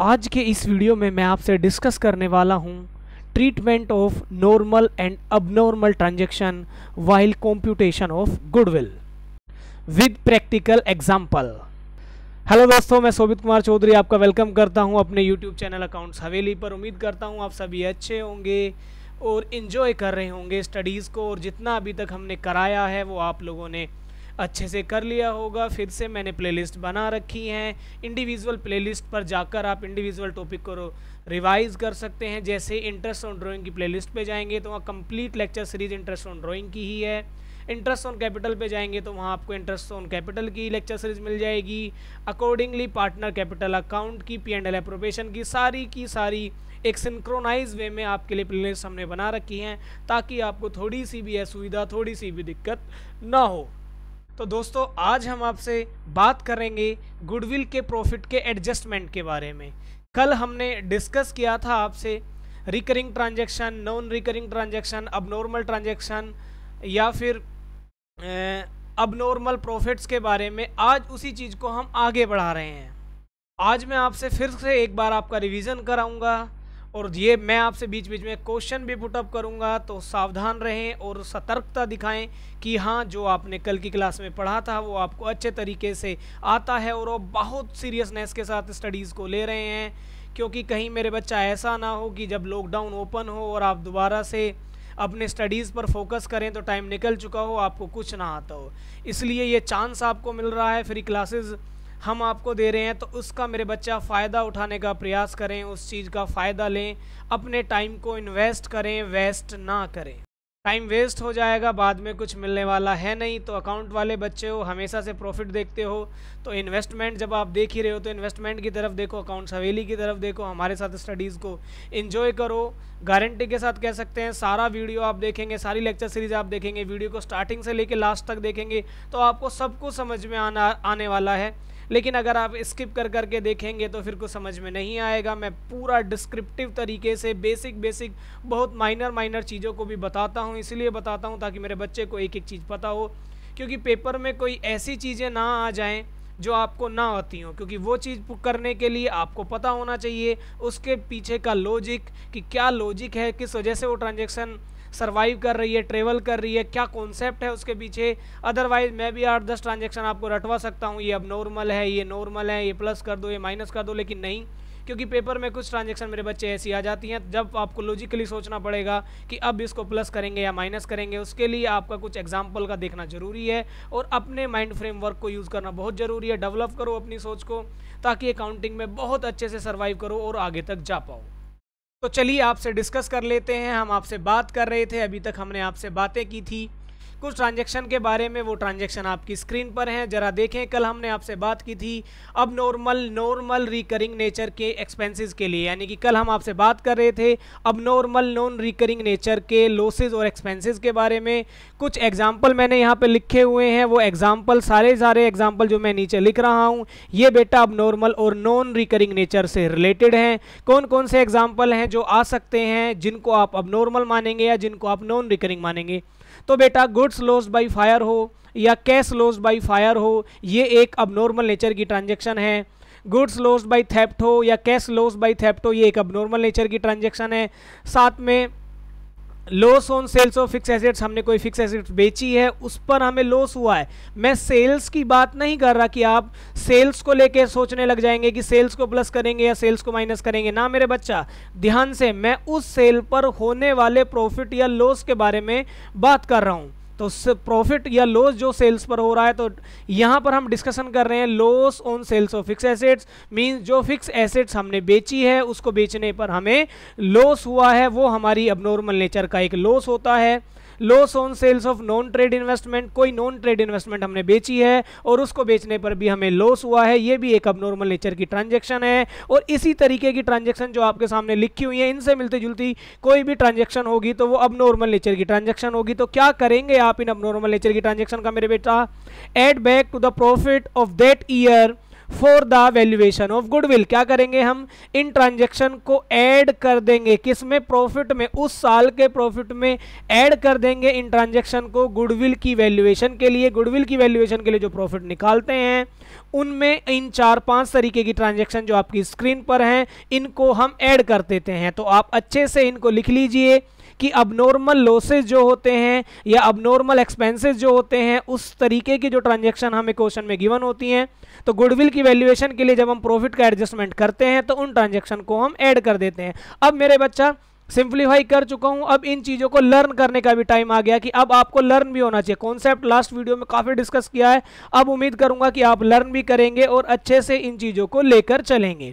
आज के इस वीडियो में मैं आपसे डिस्कस करने वाला हूँ treatment of normal and abnormal transaction while computation of goodwill with practical example hello दोस्तों मैं शोभित कुमार चौधरी आपका वेलकम करता हूं अपने यूट्यूब चैनल अकाउंट्स हवेली पर उम्मीद करता हूं आप सभी अच्छे होंगे और इन्जॉय कर रहे होंगे स्टडीज़ को और जितना अभी तक हमने कराया है वो आप लोगों ने अच्छे से कर लिया होगा फिर से मैंने प्लेलिस्ट बना रखी हैं इंडिविजुअल प्लेलिस्ट पर जाकर आप इंडिविजुअल टॉपिक को रिवाइज कर सकते हैं जैसे इंटरेस्ट ऑन ड्राइंग की प्लेलिस्ट पे जाएंगे तो वहाँ complete lecture series interest on drawing की ही है इंटरेस्ट ऑन कैपिटल पे जाएंगे तो वहाँ आपको इंटरेस्ट ऑन कैपिटल की लेक्चर सीरीज मिल जाएगी अकॉर्डिंगली पार्टनर कैपिटल अकाउंट की पी एंड एल अप्रोपेशन की सारी की सारी एक सिंक्रोनाइज वे में आपके लिए प्लेलिस्ट हमने बना रखी हैं ताकि आपको थोड़ी सी भी असुविधा थोड़ी सी भी दिक्कत ना हो तो दोस्तों आज हम आपसे बात करेंगे गुडविल के प्रॉफिट के एडजस्टमेंट के बारे में कल हमने डिस्कस किया था आपसे recurring transaction non recurring transaction abnormal transaction या फिर अब नॉर्मल प्रॉफिट्स के बारे में आज उसी चीज़ को हम आगे बढ़ा रहे हैं आज मैं आपसे फिर से एक बार आपका रिविज़न कराऊँगा और ये मैं आपसे बीच बीच में क्वेश्चन भी पुटअप करूँगा तो सावधान रहें और सतर्कता दिखाएं कि हाँ जो आपने कल की क्लास में पढ़ा था वो आपको अच्छे तरीके से आता है और वो बहुत सीरियसनेस के साथ स्टडीज़ को ले रहे हैं क्योंकि कहीं मेरे बच्चा ऐसा ना हो कि जब लॉकडाउन ओपन हो और आप दोबारा से अपने स्टडीज़ पर फोकस करें तो टाइम निकल चुका हो आपको कुछ ना आता हो इसलिए ये चांस आपको मिल रहा है फ्री क्लासेज हम आपको दे रहे हैं तो उसका मेरे बच्चा फ़ायदा उठाने का प्रयास करें उस चीज़ का फ़ायदा लें अपने टाइम को इन्वेस्ट करें वेस्ट ना करें टाइम वेस्ट हो जाएगा बाद में कुछ मिलने वाला है नहीं तो अकाउंट वाले बच्चे हो हमेशा से प्रॉफिट देखते हो तो इन्वेस्टमेंट जब आप देख ही रहे हो तो इन्वेस्टमेंट की तरफ देखो अकाउंट्स हवेली की तरफ देखो हमारे साथ स्टडीज़ को इन्जॉय करो गारंटी के साथ कह सकते हैं सारा वीडियो आप देखेंगे सारी लेक्चर सीरीज़ आप देखेंगे वीडियो को स्टार्टिंग से लेकर लास्ट तक देखेंगे तो आपको सब कुछ समझ में आना आने वाला है लेकिन अगर आप स्किप कर करके देखेंगे तो फिर कुछ समझ में नहीं आएगा मैं पूरा डिस्क्रिप्टिव तरीके से बेसिक बेसिक बहुत माइनर माइनर चीज़ों को भी बताता हूँ इसलिए बताता हूँ ताकि मेरे बच्चे को एक एक चीज़ पता हो क्योंकि पेपर में कोई ऐसी चीज़ें ना आ जाएँ जो आपको ना आती हो क्योंकि वो चीज़ करने के लिए आपको पता होना चाहिए उसके पीछे का लॉजिक कि क्या लॉजिक है किस वजह से वो ट्रांजेक्शन सर्वाइव कर रही है ट्रेवल कर रही है क्या कॉन्सेप्ट है उसके पीछे अदरवाइज मैं भी आठ दस ट्रांजेक्शन आपको रटवा सकता हूँ ये अब नॉर्मल है ये नॉर्मल है ये प्लस कर दो ये माइनस कर दो लेकिन नहीं क्योंकि पेपर में कुछ ट्रांजेक्शन मेरे बच्चे ऐसी आ जाती हैं जब आपको लॉजिकली सोचना पड़ेगा कि अब इसको प्लस करेंगे या माइनस करेंगे उसके लिए आपका कुछ एग्जाम्पल का देखना ज़रूरी है और अपने माइंड फ्रेमवर्क को यूज़ करना बहुत ज़रूरी है डेवलप करो अपनी सोच को ताकि अकाउंटिंग में बहुत अच्छे से सर्वाइव करो और आगे तक जा पाओ तो चलिए आपसे डिस्कस कर लेते हैं हम आपसे बात कर रहे थे अभी तक हमने आपसे बातें की थी कुछ ट्रांजेक्शन के बारे में वो ट्रांजेक्शन आपकी स्क्रीन पर हैं जरा देखें कल हमने आपसे बात की थी abnormal normal recurring nature के एक्सपेंसेस के लिए यानी कि कल हम आपसे बात कर रहे थे abnormal non recurring nature के लॉसेज और एक्सपेंसेस के बारे में कुछ एग्जाम्पल मैंने यहाँ पर लिखे हुए हैं वो एग्जाम्पल सारे सारे एग्जाम्पल जो मैं नीचे लिख रहा हूँ ये बेटा अब नॉर्मल और नॉन रिकरिंग नेचर से रिलेटेड हैं कौन कौन से एग्जाम्पल हैं जो आ सकते हैं जिनको आप अब नॉर्मल मानेंगे या जिनको आप नॉन रिकरिंग मानेंगे तो बेटा गुड्स लॉस बाय फायर हो या कैश लॉस बाय फायर हो ये एक अब नॉर्मल नेचर की ट्रांजेक्शन है गुड्स लॉस बाय थेप्ट हो या कैश लॉस बाय थेप्ट हो ये एक अब नॉर्मल नेचर की ट्रांजेक्शन है साथ में loss on sales of fix assets हमने कोई फिक्स एसेट्स बेची है उस पर हमें लॉस हुआ है मैं सेल्स की बात नहीं कर रहा कि आप सेल्स को लेके सोचने लग जाएंगे कि सेल्स को प्लस करेंगे या सेल्स को माइनस करेंगे ना मेरे बच्चा ध्यान से मैं उस सेल पर होने वाले प्रॉफिट या लॉस के बारे में बात कर रहा हूँ तो प्रॉफिट या लॉस जो सेल्स पर हो रहा है तो यहाँ पर हम डिस्कशन कर रहे हैं loss on sales of fix assets means जो फिक्स एसेट्स हमने बेची है उसको बेचने पर हमें लॉस हुआ है वो हमारी अब नॉर्मल नेचर का एक लॉस होता है loss on sales of non trade investment कोई नॉन ट्रेड इन्वेस्टमेंट हमने बेची है और उसको बेचने पर भी हमें लॉस हुआ है ये भी एक नॉर्मल नेचर की ट्रांजेक्शन है और इसी तरीके की ट्रांजेक्शन जो आपके सामने लिखी हुई है इनसे मिलती जुलती कोई भी ट्रांजेक्शन होगी तो वो नॉर्मल नेचर की ट्रांजेक्शन होगी तो क्या करेंगे आप इन नॉर्मल नेचर की ट्रांजेक्शन का मेरे बेटा add back to the profit of that year for the valuation of goodwill क्या करेंगे हम इन ट्रांजेक्शन को ऐड कर देंगे किस में प्रॉफिट में उस साल के प्रॉफिट में ऐड कर देंगे इन ट्रांजेक्शन को गुडविल की वैल्यूएशन के लिए गुडविल की वैल्यूएशन के लिए जो प्रॉफिट निकालते हैं उनमें इन चार पांच तरीके की ट्रांजेक्शन जो आपकी स्क्रीन पर हैं इनको हम ऐड कर देते हैं तो आप अच्छे से इनको लिख लीजिए कि अबनॉर्मल लॉसेज जो होते हैं या अबनॉर्मल एक्सपेंसेस जो होते हैं उस तरीके की जो ट्रांजेक्शन हमें क्वेश्चन में गिवन होती हैं तो गुडविल की वैल्यूएशन के लिए जब हम प्रॉफिट का एडजस्टमेंट करते हैं तो उन ट्रांजेक्शन को हम ऐड कर देते हैं अब मेरे बच्चा सिंप्लीफाई कर चुका हूं अब इन चीज़ों को लर्न करने का भी टाइम आ गया कि अब आपको लर्न भी होना चाहिए कॉन्सेप्ट लास्ट वीडियो में काफ़ी डिस्कस किया है अब उम्मीद करूंगा कि आप लर्न भी करेंगे और अच्छे से इन चीज़ों को लेकर चलेंगे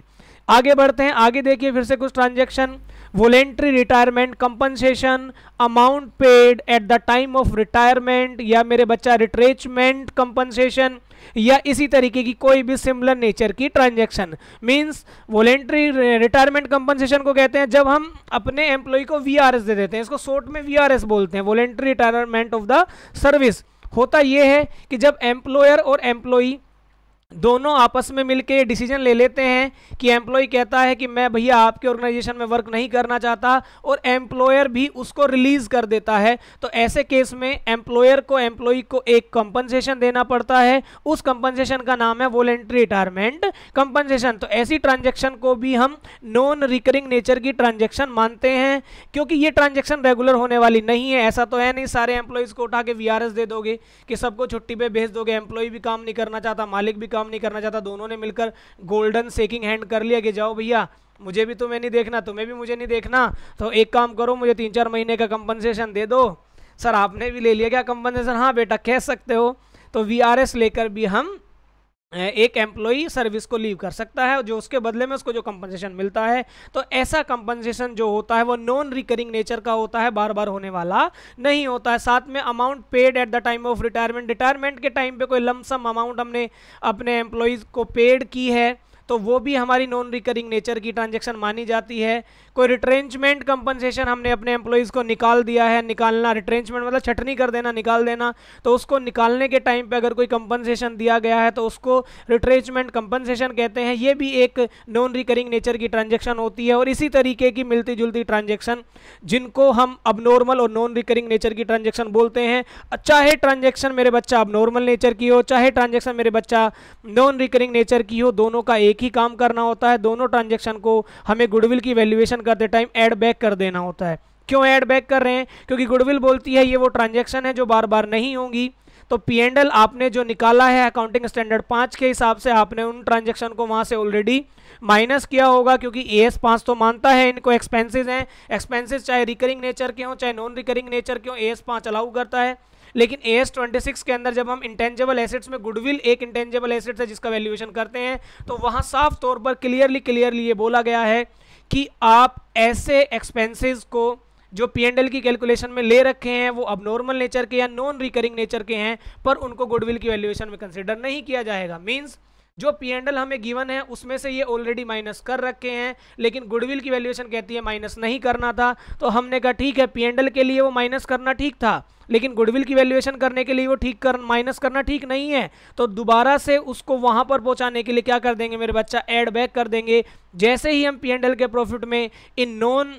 आगे बढ़ते हैं आगे देखिए फिर से कुछ transaction voluntary retirement compensation amount paid at the time of retirement या मेरे बच्चा रिट्रेचमेंट कंपनसेशन या इसी तरीके की कोई भी सिमिलर नेचर की transaction means voluntary retirement compensation को कहते हैं जब हम अपने एम्प्लॉय को वीआरएस दे देते हैं इसको शॉर्ट में वीआरएस बोलते हैं voluntary retirement of the service होता यह है कि जब एम्प्लॉयर और एम्प्लॉई दोनों आपस में मिलके डिसीजन ले लेते हैं कि एम्प्लॉय कहता है कि मैं भैया आपके ऑर्गेनाइजेशन में वर्क नहीं करना चाहता और एम्प्लॉयर भी उसको रिलीज़ कर देता है तो ऐसे केस में एम्प्लॉयर को एम्प्लॉय को एक कंपनसेशन देना पड़ता है उस कंपनसेशन का नाम है वॉलेंट्री रिटायरमेंट कंपनसेशन तो ऐसी ट्रांजेक्शन को भी हम नॉन रिकरिंग नेचर की ट्रांजेक्शन मानते हैं क्योंकि ये ट्रांजेक्शन रेगुलर होने वाली नहीं है ऐसा तो है नहीं सारे एम्प्लॉयज़ को उठा के वी दे दोगे कि सबको छुट्टी पर भेज दोगे एम्प्लॉय भी काम नहीं करना चाहता मालिक भी काम काम नहीं करना चाहता दोनों ने मिलकर गोल्डन सेकिंग हैंड कर लिया कि जाओ भैया मुझे भी तुम्हें नहीं देखना तुम्हें भी मुझे नहीं देखना तो एक काम करो मुझे तीन चार महीने का कंपनसेशन दे दो सर आपने भी ले लिया क्या कंपनसेशन हाँ बेटा कह सकते हो तो वी लेकर भी हम एक एम्प्लॉई सर्विस को लीव कर सकता है जो उसके बदले में उसको जो कंपनसेशन मिलता है तो ऐसा कंपनसेशन जो होता है वो नॉन रिकरिंग नेचर का होता है बार बार होने वाला नहीं होता है साथ में amount paid at the time of retirement retirement के टाइम पे कोई लमसम अमाउंट हमने अपने एम्प्लॉयज़ को पेड की है तो वो भी हमारी नॉन रिकरिंग नेचर की ट्रांजेक्शन मानी जाती है कोई रिट्रेंचमेंट कंपनसेशन हमने अपने एम्प्लॉयज़ को निकाल दिया है निकालना रिट्रेंचमेंट मतलब छटनी कर देना निकाल देना तो उसको निकालने के टाइम पे अगर कोई कंपनसेशन दिया गया है तो उसको रिट्रेंचमेंट कंपनसेशन कहते हैं ये भी एक नॉन रिकरिंग नेचर की ट्रांजेक्शन होती है और इसी तरीके की मिलती जुलती ट्रांजेक्शन जिनको हम नॉर्मल और नॉन रिकरिंग नेचर की ट्रांजेक्शन बोलते हैं चाहे ट्रांजेक्शन मेरे बच्चा नॉर्मल नेचर की हो चाहे ट्रांजेक्शन मेरे बच्चा नॉन रिकरिंग नेचर की हो दोनों का एक एक ही काम करना होता है दोनों ट्रांजेक्शन को हमें गुडविल की वैल्यूएशन करते टाइम एड बैक कर देना होता है क्यों ऐड बैक कर रहे हैं क्योंकि गुडविल बोलती है ये वो ट्रांजेक्शन है जो बार बार नहीं होंगी तो पी एंड एल आपने जो निकाला है अकाउंटिंग स्टैंडर्ड पाँच के हिसाब से आपने उन ट्रांजेक्शन को वहाँ से ऑलरेडी माइनस किया होगा क्योंकि ए एस पाँच तो मानता है इनको एक्सपेंसेस हैं एक्सपेंसेस चाहे रिकरिंग नेचर के हों चाहे नॉन रिकरिंग नेचर के हों ए एस पाँच अलाउ करता है लेकिन ए एस ट्वेंटी सिक्स के अंदर जब हम इंटेंजेबल एसेट्स में गुडविल एक इंटेंजेबल एसेट्स है जिसका वैल्यूएशन करते हैं तो वहां साफ तौर पर क्लियरली क्लियरली ये बोला गया है कि आप ऐसे एक्सपेंसेस को जो पी एंड एल की कैलकुलेशन में ले रखे हैं वो अब नॉर्मल नेचर के या नॉन रिकरिंग नेचर के हैं पर उनको गुडविल की वैल्यूएशन में कंसिडर नहीं किया जाएगा मीन्स जो पी एंडल हमें गिवन है उसमें से ये ऑलरेडी माइनस कर रखे हैं लेकिन गुडविल की वैल्यूएशन कहती है माइनस नहीं करना था तो हमने कहा ठीक है पी एंडल के लिए वो माइनस करना ठीक था लेकिन गुडविल की वैल्यूएशन करने के लिए वो ठीक कर माइनस करना ठीक नहीं है तो दोबारा से उसको वहाँ पर पहुँचाने के लिए क्या कर देंगे मेरे बच्चा एड बैक कर देंगे जैसे ही हम पी एंडल के प्रॉफिट में इन non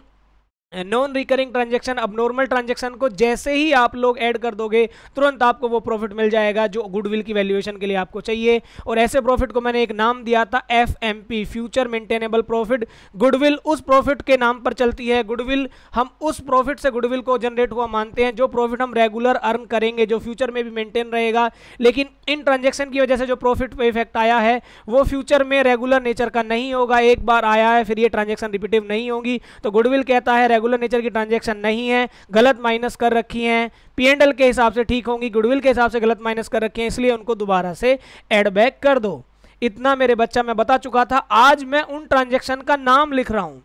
non recurring transaction abnormal transaction को जैसे ही आप लोग ऐड कर दोगे तुरंत आपको वो प्रॉफिट मिल जाएगा जो गुडविल की वैल्यूएशन के लिए आपको चाहिए और ऐसे प्रॉफिट को मैंने एक नाम दिया था F M P future maintainable profit goodwill उस प्रॉफिट के नाम पर चलती है गुडविल हम उस प्रॉफिट से गुडविल को जनरेट हुआ मानते हैं जो प्रॉफिट हम रेगुलर अर्न करेंगे जो फ्यूचर में भी मेंटेन रहेगा लेकिन इन ट्रांजेक्शन की वजह से जो प्रॉफिट पर इफेक्ट आया है वो फ्यूचर में रेगुलर नेचर का नहीं होगा एक बार आया है फिर ये ट्रांजेक्शन रिपीटिव नहीं होगी तो गुडविल कहता है रेगुलर नेचर की ट्रांजेक्शन नहीं है गलत माइनस कर रखी हैं पी एंड एल के हिसाब से ठीक होंगी गुडविल के हिसाब से गलत माइनस कर रखी हैं इसलिए उनको दोबारा से एड बैक कर दो इतना मेरे बच्चा मैं बता चुका था आज मैं उन ट्रांजेक्शन का नाम लिख रहा हूँ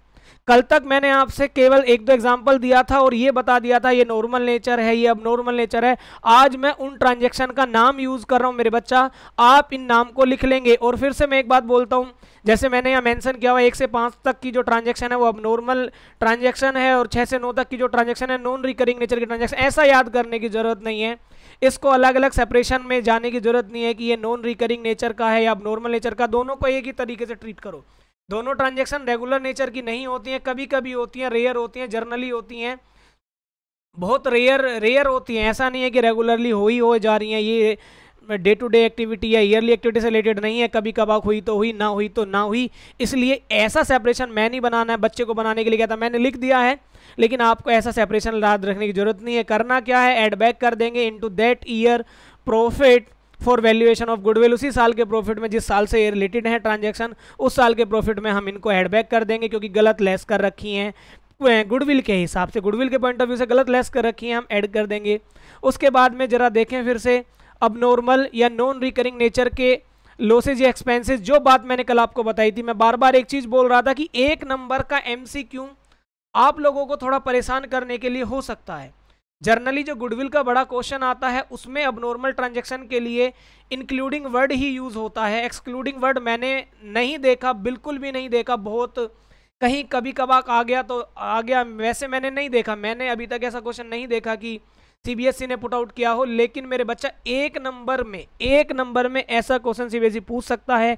कल तक मैंने आपसे केवल एक दो एग्जाम्पल दिया था और ये बता दिया था ये नॉर्मल नेचर है ये अब नॉर्मल नेचर है आज मैं उन ट्रांजेक्शन का नाम यूज़ कर रहा हूँ मेरे बच्चा आप इन नाम को लिख लेंगे और फिर से मैं एक बात बोलता हूँ जैसे मैंने यहाँ मेंशन किया हुआ एक से पाँच तक की जो ट्रांजेक्शन है वो अब नॉर्मल ट्रांजेक्शन है और छः से नौ तक की जो ट्रांजेक्शन है नॉन रिकरिंग नेचर की ट्रांजेक्शन ऐसा याद करने की जरूरत नहीं है इसको अलग अलग सेपरेशन में जाने की जरूरत नहीं है कि ये नॉन रिकरिंग नेचर का है या अब नॉर्मल नेचर का दोनों को एक ही तरीके से ट्रीट करो दोनों ट्रांजेक्शन रेगुलर नेचर की नहीं होती हैं कभी कभी होती हैं रेयर होती हैं जर्नली होती हैं बहुत रेयर रेयर होती हैं ऐसा नहीं है कि रेगुलरली हो ही हो जा रही हैं ये डे टू डे एक्टिविटी या ईयरली एक्टिविटी से रिलेटेड नहीं है कभी कभार हुई तो हुई ना हुई तो ना हुई इसलिए ऐसा सेपरेशन मैं नहीं बनाना है बच्चे को बनाने के लिए कहता मैंने लिख दिया है लेकिन आपको ऐसा सेपरेशन याद रखने की जरूरत नहीं है करना क्या है एडबैक कर देंगे into that year profit for valuation of goodwill उसी साल के प्रॉफिट में जिस साल से ये रिलेटेड है ट्रांजेक्शन उस साल के प्रॉफिट में हम इनको एडबैक कर देंगे क्योंकि गलत लेस कर रखी हैं गुडविल के हिसाब से गुडविल के पॉइंट ऑफ व्यू से गलत लेस कर रखी है हम ऐड कर देंगे उसके बाद में ज़रा देखें फिर से अब नॉर्मल या नॉन रिकरिंग नेचर के लॉसेज या एक्सपेंसेस जो बात मैंने कल आपको बताई थी मैं बार बार एक चीज़ बोल रहा था कि एक नंबर का एम आप लोगों को थोड़ा परेशान करने के लिए हो सकता है जर्नली जो गुडविल का बड़ा क्वेश्चन आता है उसमें अब नॉर्मल ट्रांजेक्शन के लिए इंक्लूडिंग वर्ड ही यूज़ होता है एक्सक्लूडिंग वर्ड मैंने नहीं देखा बिल्कुल भी नहीं देखा बहुत कहीं कभी कभार आ गया तो आ गया वैसे मैंने नहीं देखा मैंने अभी तक ऐसा क्वेश्चन नहीं देखा कि सीबीएसई e ने पुट आउट किया हो लेकिन मेरे बच्चा एक नंबर में एक नंबर में ऐसा क्वेश्चन सीबीएसई e पूछ सकता है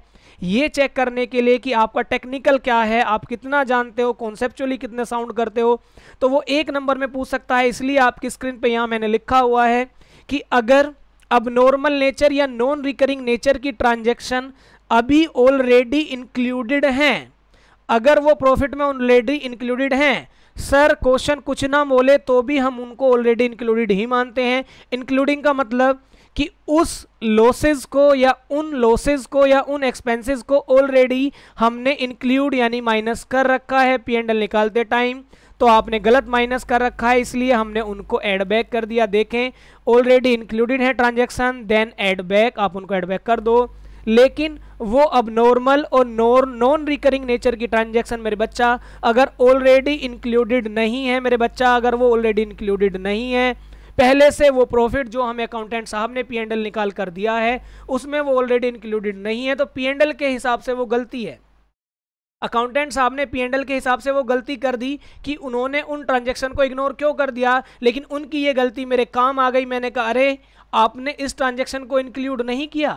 ये चेक करने के लिए कि आपका टेक्निकल क्या है आप कितना जानते हो कॉन्सेप्चुअली कितने साउंड करते हो तो वो एक नंबर में पूछ सकता है इसलिए आपकी स्क्रीन पर यहाँ मैंने लिखा हुआ है कि अगर अब नॉर्मल नेचर या नॉन रिकरिंग नेचर की ट्रांजेक्शन अभी ऑलरेडी इंक्लूडेड हैं अगर वो प्रॉफिट में ऑलरेडी इंक्लूडेड हैं सर क्वेश्चन कुछ ना बोले तो भी हम उनको ऑलरेडी इंक्लूडेड ही मानते हैं इंक्लूडिंग का मतलब कि उस लॉसेज को या उन लॉसेज को या उन एक्सपेंसेस को ऑलरेडी हमने इंक्लूड यानी माइनस कर रखा है पी एंड एल निकालते टाइम तो आपने गलत माइनस कर रखा है इसलिए हमने उनको एड बैक कर दिया देखें ऑलरेडी इंक्लूडेड है ट्रांजेक्शन देन एड बैक आप उनको एड बैक कर दो लेकिन वो अब नॉर्मल और नॉन रिकरिंग नेचर की ट्रांजैक्शन मेरे बच्चा अगर ऑलरेडी इंक्लूडेड नहीं है मेरे बच्चा अगर वो ऑलरेडी इंक्लूडेड नहीं है पहले से वो प्रॉफिट जो हमें अकाउंटेंट साहब ने पी निकाल कर दिया है उसमें वो ऑलरेडी इंक्लूडेड नहीं है तो पी के हिसाब से वो गलती है अकाउंटेंट साहब ने पी के हिसाब से वो गलती कर दी कि उन्होंने उन ट्रांजेक्शन को इग्नोर क्यों कर दिया लेकिन उनकी ये गलती मेरे काम आ गई मैंने कहा अरे आपने इस ट्रांजेक्शन को इंक्लूड नहीं किया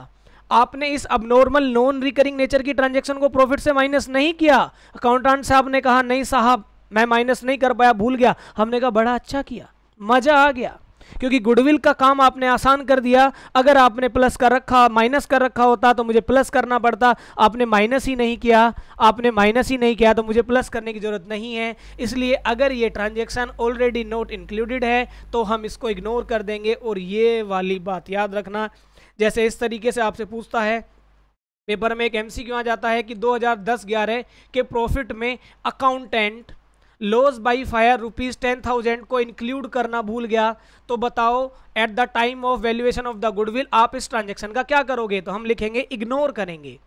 आपने इस अबनॉर्मल नॉन रिकरिंग नेचर की ट्रांजेक्शन को प्रॉफिट से माइनस नहीं किया अकाउंटेंट साहब ने कहा नहीं साहब मैं माइनस नहीं कर पाया भूल गया हमने कहा बड़ा अच्छा किया मज़ा आ गया क्योंकि गुडविल का काम आपने आसान कर दिया अगर आपने प्लस कर रखा माइनस कर रखा होता तो मुझे प्लस करना पड़ता आपने माइनस ही नहीं किया आपने माइनस ही नहीं किया तो मुझे प्लस करने की ज़रूरत नहीं है इसलिए अगर ये ट्रांजेक्शन ऑलरेडी नोट इंक्लूडेड है तो हम इसको इग्नोर कर देंगे और ये वाली बात याद रखना जैसे इस तरीके से आपसे पूछता है पेपर में एक एमसीक्यू आ जाता है कि 2010-11 के प्रॉफिट में accountant loss by fire rupees ten thousand को इंक्लूड करना भूल गया तो बताओ at the time of valuation of the goodwill आप इस ट्रांजेक्शन का क्या करोगे तो हम लिखेंगे इग्नोर करेंगे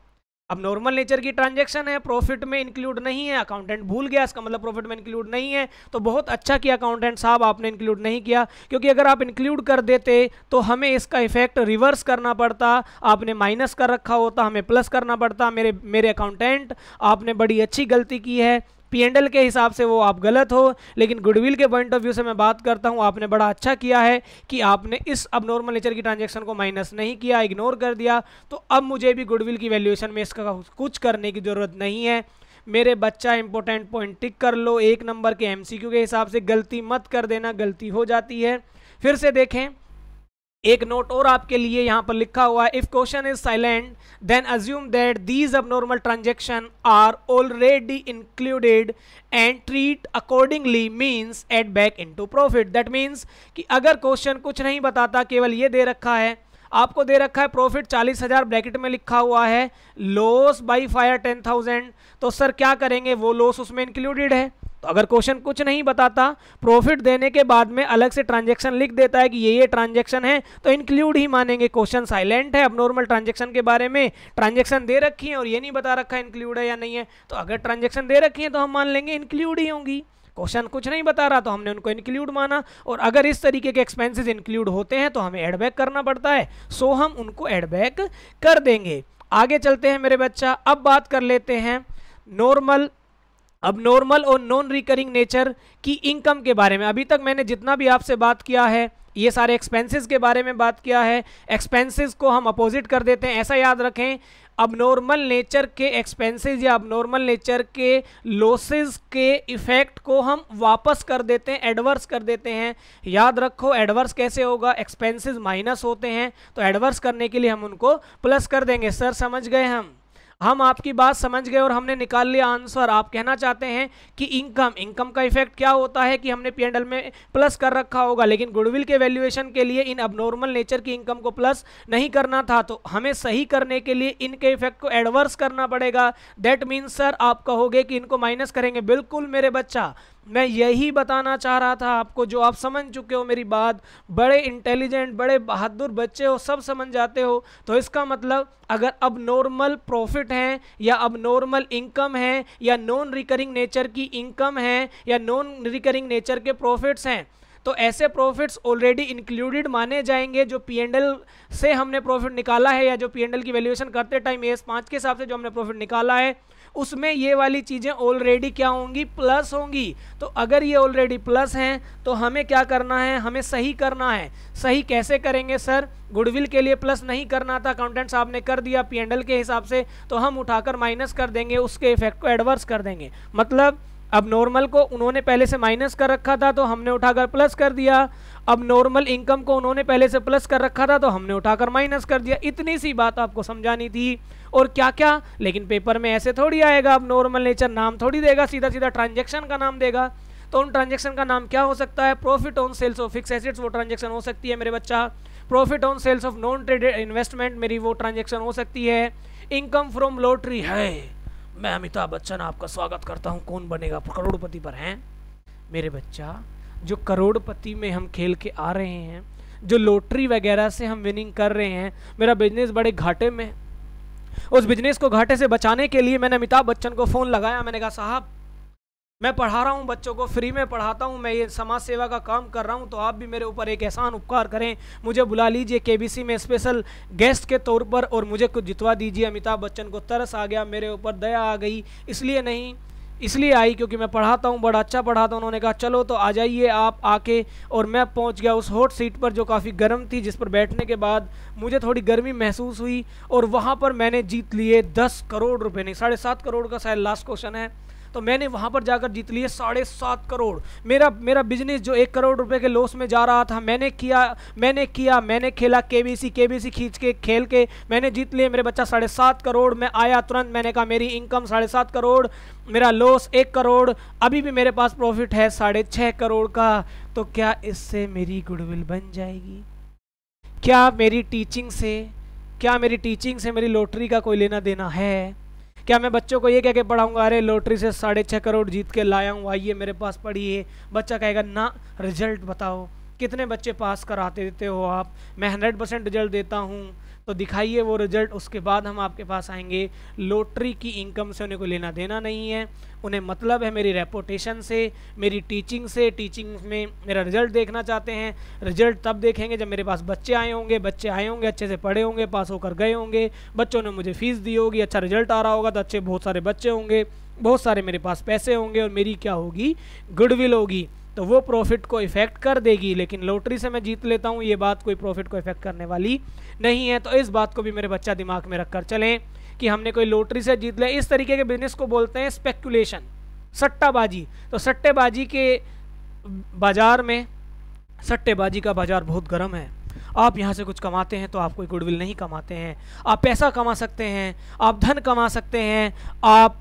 अब नॉर्मल नेचर की ट्रांजेक्शन है प्रॉफिट में इंक्लूड नहीं है अकाउंटेंट भूल गया इसका मतलब प्रॉफिट में इंक्लूड नहीं है तो बहुत अच्छा किया अकाउंटेंट साहब आपने इंक्लूड नहीं किया क्योंकि अगर आप इंक्लूड कर देते तो हमें इसका इफेक्ट रिवर्स करना पड़ता आपने माइनस कर रखा होता हमें प्लस करना पड़ता मेरे मेरे अकाउंटेंट आपने बड़ी अच्छी गलती की है पीएनएल के हिसाब से वो आप गलत हो लेकिन गुडविल के पॉइंट ऑफ व्यू से मैं बात करता हूँ आपने बड़ा अच्छा किया है कि आपने इस अब नॉर्मल नेचर की ट्रांजेक्शन को माइनस नहीं किया इग्नोर कर दिया तो अब मुझे भी गुडविल की वैल्यूएशन में इसका कुछ करने की ज़रूरत नहीं है मेरे बच्चा इंपॉर्टेंट पॉइंट टिक कर लो एक नंबर के एमसीक्यू के हिसाब से गलती मत कर देना गलती हो जाती है फिर से देखें एक नोट और आपके लिए यहां पर लिखा हुआ है if question is silent then assume that these abnormal transaction are already included and treat accordingly means add back into profit that means कि अगर क्वेश्चन कुछ नहीं बताता केवल ये दे रखा है आपको दे रखा है प्रॉफिट चालीस हज़ार ब्रैकेट में लिखा हुआ है loss by fire ten thousand तो सर क्या करेंगे वो लॉस उसमें इंक्लूडेड है तो अगर क्वेश्चन कुछ नहीं बताता प्रॉफिट देने के बाद में अलग से ट्रांजेक्शन लिख देता है कि ये ये ट्रांजेक्शन है तो इंक्लूड ही मानेंगे क्वेश्चन साइलेंट है अब नॉर्मल ट्रांजेक्शन के बारे में ट्रांजेक्शन दे रखी है और ये नहीं बता रखा इंक्लूड है या नहीं है तो अगर ट्रांजेक्शन दे रखी है तो हम मान लेंगे इंक्लूड ही होंगी क्वेश्चन कुछ नहीं बता रहा तो हमने उनको इंक्लूड माना और अगर इस तरीके के एक्सपेंसेस इंक्लूड होते हैं तो हमें एडबैक करना पड़ता है सो हम उनको एडबैक कर देंगे आगे चलते हैं मेरे बच्चा अब बात कर लेते हैं नॉर्मल अब नॉर्मल और नॉन रिकरिंग नेचर की इनकम के बारे में अभी तक मैंने जितना भी आपसे बात किया है ये सारे एक्सपेंसेस के बारे में बात किया है एक्सपेंसेस को हम अपोजिट कर देते हैं ऐसा याद रखें अब नॉर्मल नेचर के एक्सपेंसेस या अब नॉर्मल नेचर के लॉसेस के इफ़ेक्ट को हम वापस कर देते हैं एडवर्स कर देते हैं याद रखो एडवर्स कैसे होगा एक्सपेंसेस माइनस होते हैं तो एडवर्स करने के लिए हम उनको प्लस कर देंगे सर समझ गए हम हम आपकी बात समझ गए और हमने निकाल लिया आंसर आप कहना चाहते हैं कि इनकम इनकम का इफेक्ट क्या होता है कि हमने पी में प्लस कर रखा होगा लेकिन गुडविल के वैल्यूएशन के लिए इन अबनॉर्मल नेचर की इनकम को प्लस नहीं करना था तो हमें सही करने के लिए इनके इफेक्ट को एडवर्स करना पड़ेगा दैट मीन्स सर आप कहोगे कि इनको माइनस करेंगे बिल्कुल मेरे बच्चा मैं यही बताना चाह रहा था आपको जो आप समझ चुके हो मेरी बात बड़े इंटेलिजेंट बड़े बहादुर बच्चे हो सब समझ जाते हो तो इसका मतलब अगर अब नॉर्मल प्रॉफिट हैं या अब नॉर्मल इनकम है या नॉन रिकरिंग नेचर की इनकम है या नॉन रिकरिंग नेचर के प्रॉफिट्स हैं तो ऐसे प्रॉफिट्स ऑलरेडी इंक्लूडेड माने जाएंगे जो पी से हमने प्रॉफिट निकाला है या जो पी की वैल्यूएशन करते टाइम एस पाँच के हिसाब से जो हमने प्रॉफिट निकाला है उसमें ये वाली चीज़ें ऑलरेडी क्या होंगी प्लस होंगी तो अगर ये ऑलरेडी प्लस हैं तो हमें क्या करना है हमें सही करना है सही कैसे करेंगे सर गुडविल के लिए प्लस नहीं करना था अकाउंटेंट साहब ने कर दिया पी के हिसाब से तो हम उठाकर माइनस कर देंगे उसके इफेक्ट को एडवर्स कर देंगे मतलब अब नॉर्मल को उन्होंने पहले से माइनस कर रखा था तो हमने उठाकर प्लस कर दिया अब नॉर्मल इनकम को उन्होंने पहले से प्लस कर रखा था तो हमने उठाकर माइनस कर दिया इतनी सी बात आपको समझानी थी और क्या क्या लेकिन पेपर में ऐसे थोड़ी आएगा अब नॉर्मल नेचर नाम थोड़ी देगा सीधा सीधा ट्रांजेक्शन का नाम देगा तो उन ट्रांजेक्शन का नाम क्या हो सकता है profit on sales of fix assets वो ट्रांजेक्शन हो सकती है मेरे बच्चा profit on sales of non traded investment मेरी वो ट्रांजेक्शन हो सकती है इनकम फ्रॉम लॉटरी है मैं अमिताभ बच्चन आपका स्वागत करता हूँ कौन बनेगा करोड़पति पर हैं मेरे बच्चा जो करोड़पति में हम खेल के आ रहे हैं जो लॉटरी वगैरह से हम विनिंग कर रहे हैं मेरा बिजनेस बड़े घाटे में उस बिजनेस को घाटे से बचाने के लिए मैंने अमिताभ बच्चन को फ़ोन लगाया मैंने कहा साहब मैं पढ़ा रहा हूँ बच्चों को फ्री में पढ़ाता हूँ मैं ये समाज सेवा का काम कर रहा हूँ तो आप भी मेरे ऊपर एक एहसान उपकार करें मुझे बुला लीजिए के में स्पेशल गेस्ट के तौर पर और मुझे कुछ जितवा दीजिए अमिताभ बच्चन को तरस आ गया मेरे ऊपर दया आ गई इसलिए नहीं इसलिए आई क्योंकि मैं पढ़ाता हूँ बड़ा अच्छा पढ़ाता हूँ उन्होंने कहा चलो तो आ जाइए आप आके और मैं पहुँच गया उस हॉट सीट पर जो काफ़ी गर्म थी जिस पर बैठने के बाद मुझे थोड़ी गर्मी महसूस हुई और वहाँ पर मैंने जीत लिए दस करोड़ रुपये नहीं साढ़े सात करोड़ का शायद लास्ट क्वेश्चन है तो मैंने वहाँ पर जाकर जीत लिए साढ़े सात करोड़ मेरा मेरा बिजनेस जो एक करोड़ रुपए के लॉस में जा रहा था मैंने किया मैंने किया मैंने खेला के बी सी के बी सी खींच के खेल के मैंने जीत लिए मेरे बच्चा साढ़े सात करोड़ मैं आया तुरंत मैंने कहा मेरी इनकम साढ़े सात करोड़ मेरा लॉस एक करोड़ अभी भी मेरे पास प्रॉफिट है साढ़े छः करोड़ का तो क्या इससे मेरी गुडविल बन जाएगी क्या मेरी टीचिंग से क्या मेरी टीचिंग से मेरी लॉटरी का कोई लेना देना है क्या मैं बच्चों को ये कह के पढ़ाऊंगा अरे लॉटरी से साढ़े छः करोड़ जीत के लाया हूँ आइए मेरे पास पढ़िए बच्चा कहेगा ना रिजल्ट बताओ कितने बच्चे पास कराते देते हो आप मैं हंड्रेड परसेंट रिजल्ट देता हूँ तो दिखाइए वो रिजल्ट उसके बाद हम आपके पास आएंगे लॉटरी की इनकम से उन्हें को लेना देना नहीं है उन्हें मतलब है मेरी रेपोटेशन से मेरी टीचिंग से टीचिंग में मेरा रिजल्ट देखना चाहते हैं रिजल्ट तब देखेंगे जब मेरे पास बच्चे आए होंगे बच्चे आए होंगे अच्छे से पढ़े होंगे पास होकर गए होंगे बच्चों ने मुझे फ़ीस दी होगी अच्छा रिजल्ट आ रहा होगा तो अच्छे बहुत सारे बच्चे होंगे बहुत सारे मेरे पास पैसे होंगे और मेरी क्या होगी गुडविल होगी तो वो प्रॉफिट को इफ़ेक्ट कर देगी लेकिन लॉटरी से मैं जीत लेता हूँ ये बात कोई प्रॉफिट को इफ़ेक्ट करने वाली नहीं है तो इस बात को भी मेरे बच्चा दिमाग में रख कर चलें कि हमने कोई लॉटरी से जीत लिया इस तरीके के बिजनेस को बोलते हैं स्पेकुलेशन सट्टाबाजी तो सट्टेबाजी के बाज़ार में सट्टेबाजी का बाज़ार बहुत गर्म है आप यहाँ से कुछ कमाते हैं तो आप कोई गुडविल नहीं कमाते हैं आप पैसा कमा सकते हैं आप धन कमा सकते हैं आप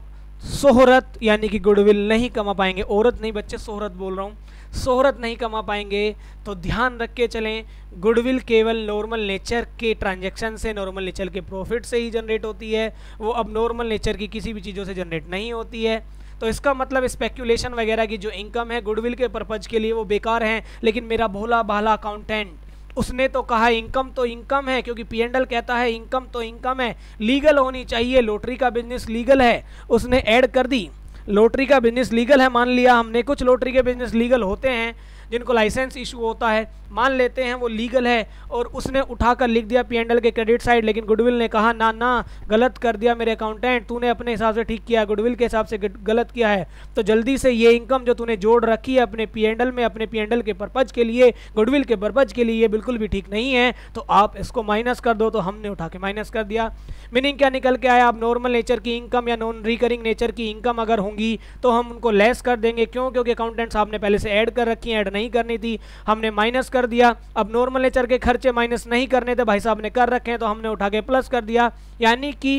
शोहरत यानी कि गुडविल नहीं कमा पाएंगे औरत नहीं बच्चे शोहरत बोल रहा हूँ शोहरत नहीं कमा पाएंगे तो ध्यान रख के चलें गुडविल केवल नॉर्मल नेचर के ट्रांजैक्शन से नॉर्मल नेचर के प्रॉफिट से ही जनरेट होती है वो अब नॉर्मल नेचर की किसी भी चीज़ों से जनरेट नहीं होती है तो इसका मतलब स्पेक्यूलेशन वगैरह की जो इनकम है गुडविल के पर्पज़ के लिए वो बेकार हैं लेकिन मेरा भोला भाला अकाउंटेंट उसने तो कहा इनकम तो इनकम है क्योंकि पी एंडल कहता है इनकम तो इनकम है लीगल होनी चाहिए लॉटरी का बिजनेस लीगल है उसने ऐड कर दी लॉटरी का बिजनेस लीगल है मान लिया हमने कुछ लॉटरी के बिजनेस लीगल होते हैं जिनको लाइसेंस इशू होता है मान लेते हैं वो लीगल है और उसने उठाकर लिख दिया पी के क्रेडिट साइड लेकिन गुडविल ने कहा ना ना गलत कर दिया मेरे अकाउंटेंट तूने अपने हिसाब से ठीक किया गुडविल के हिसाब से गलत किया है तो जल्दी से ये इनकम जो तूने जोड़ रखी है अपने पी में अपने पी के पर्पज के लिए गुडविल के पर्पज के लिए ये बिल्कुल भी ठीक नहीं है तो आप इसको माइनस कर दो तो हमने उठा के माइनस कर दिया मीनिंग क्या निकल के आया आप नॉर्मल नेचर की इनकम या नॉन रिकरिंग नेचर की इनकम अगर होंगी तो हम उनको लेस कर देंगे क्यों क्योंकि अकाउंटेंट साहब ने पहले से ऐड कर रखी है ऐड नहीं करनी थी हमने माइनस कर कर दिया अब नॉर्मल नेचर के खर्चे माइनस नहीं करने थे भाई साहब ने कर रखे हैं तो हमने उठा के प्लस कर दिया यानी कि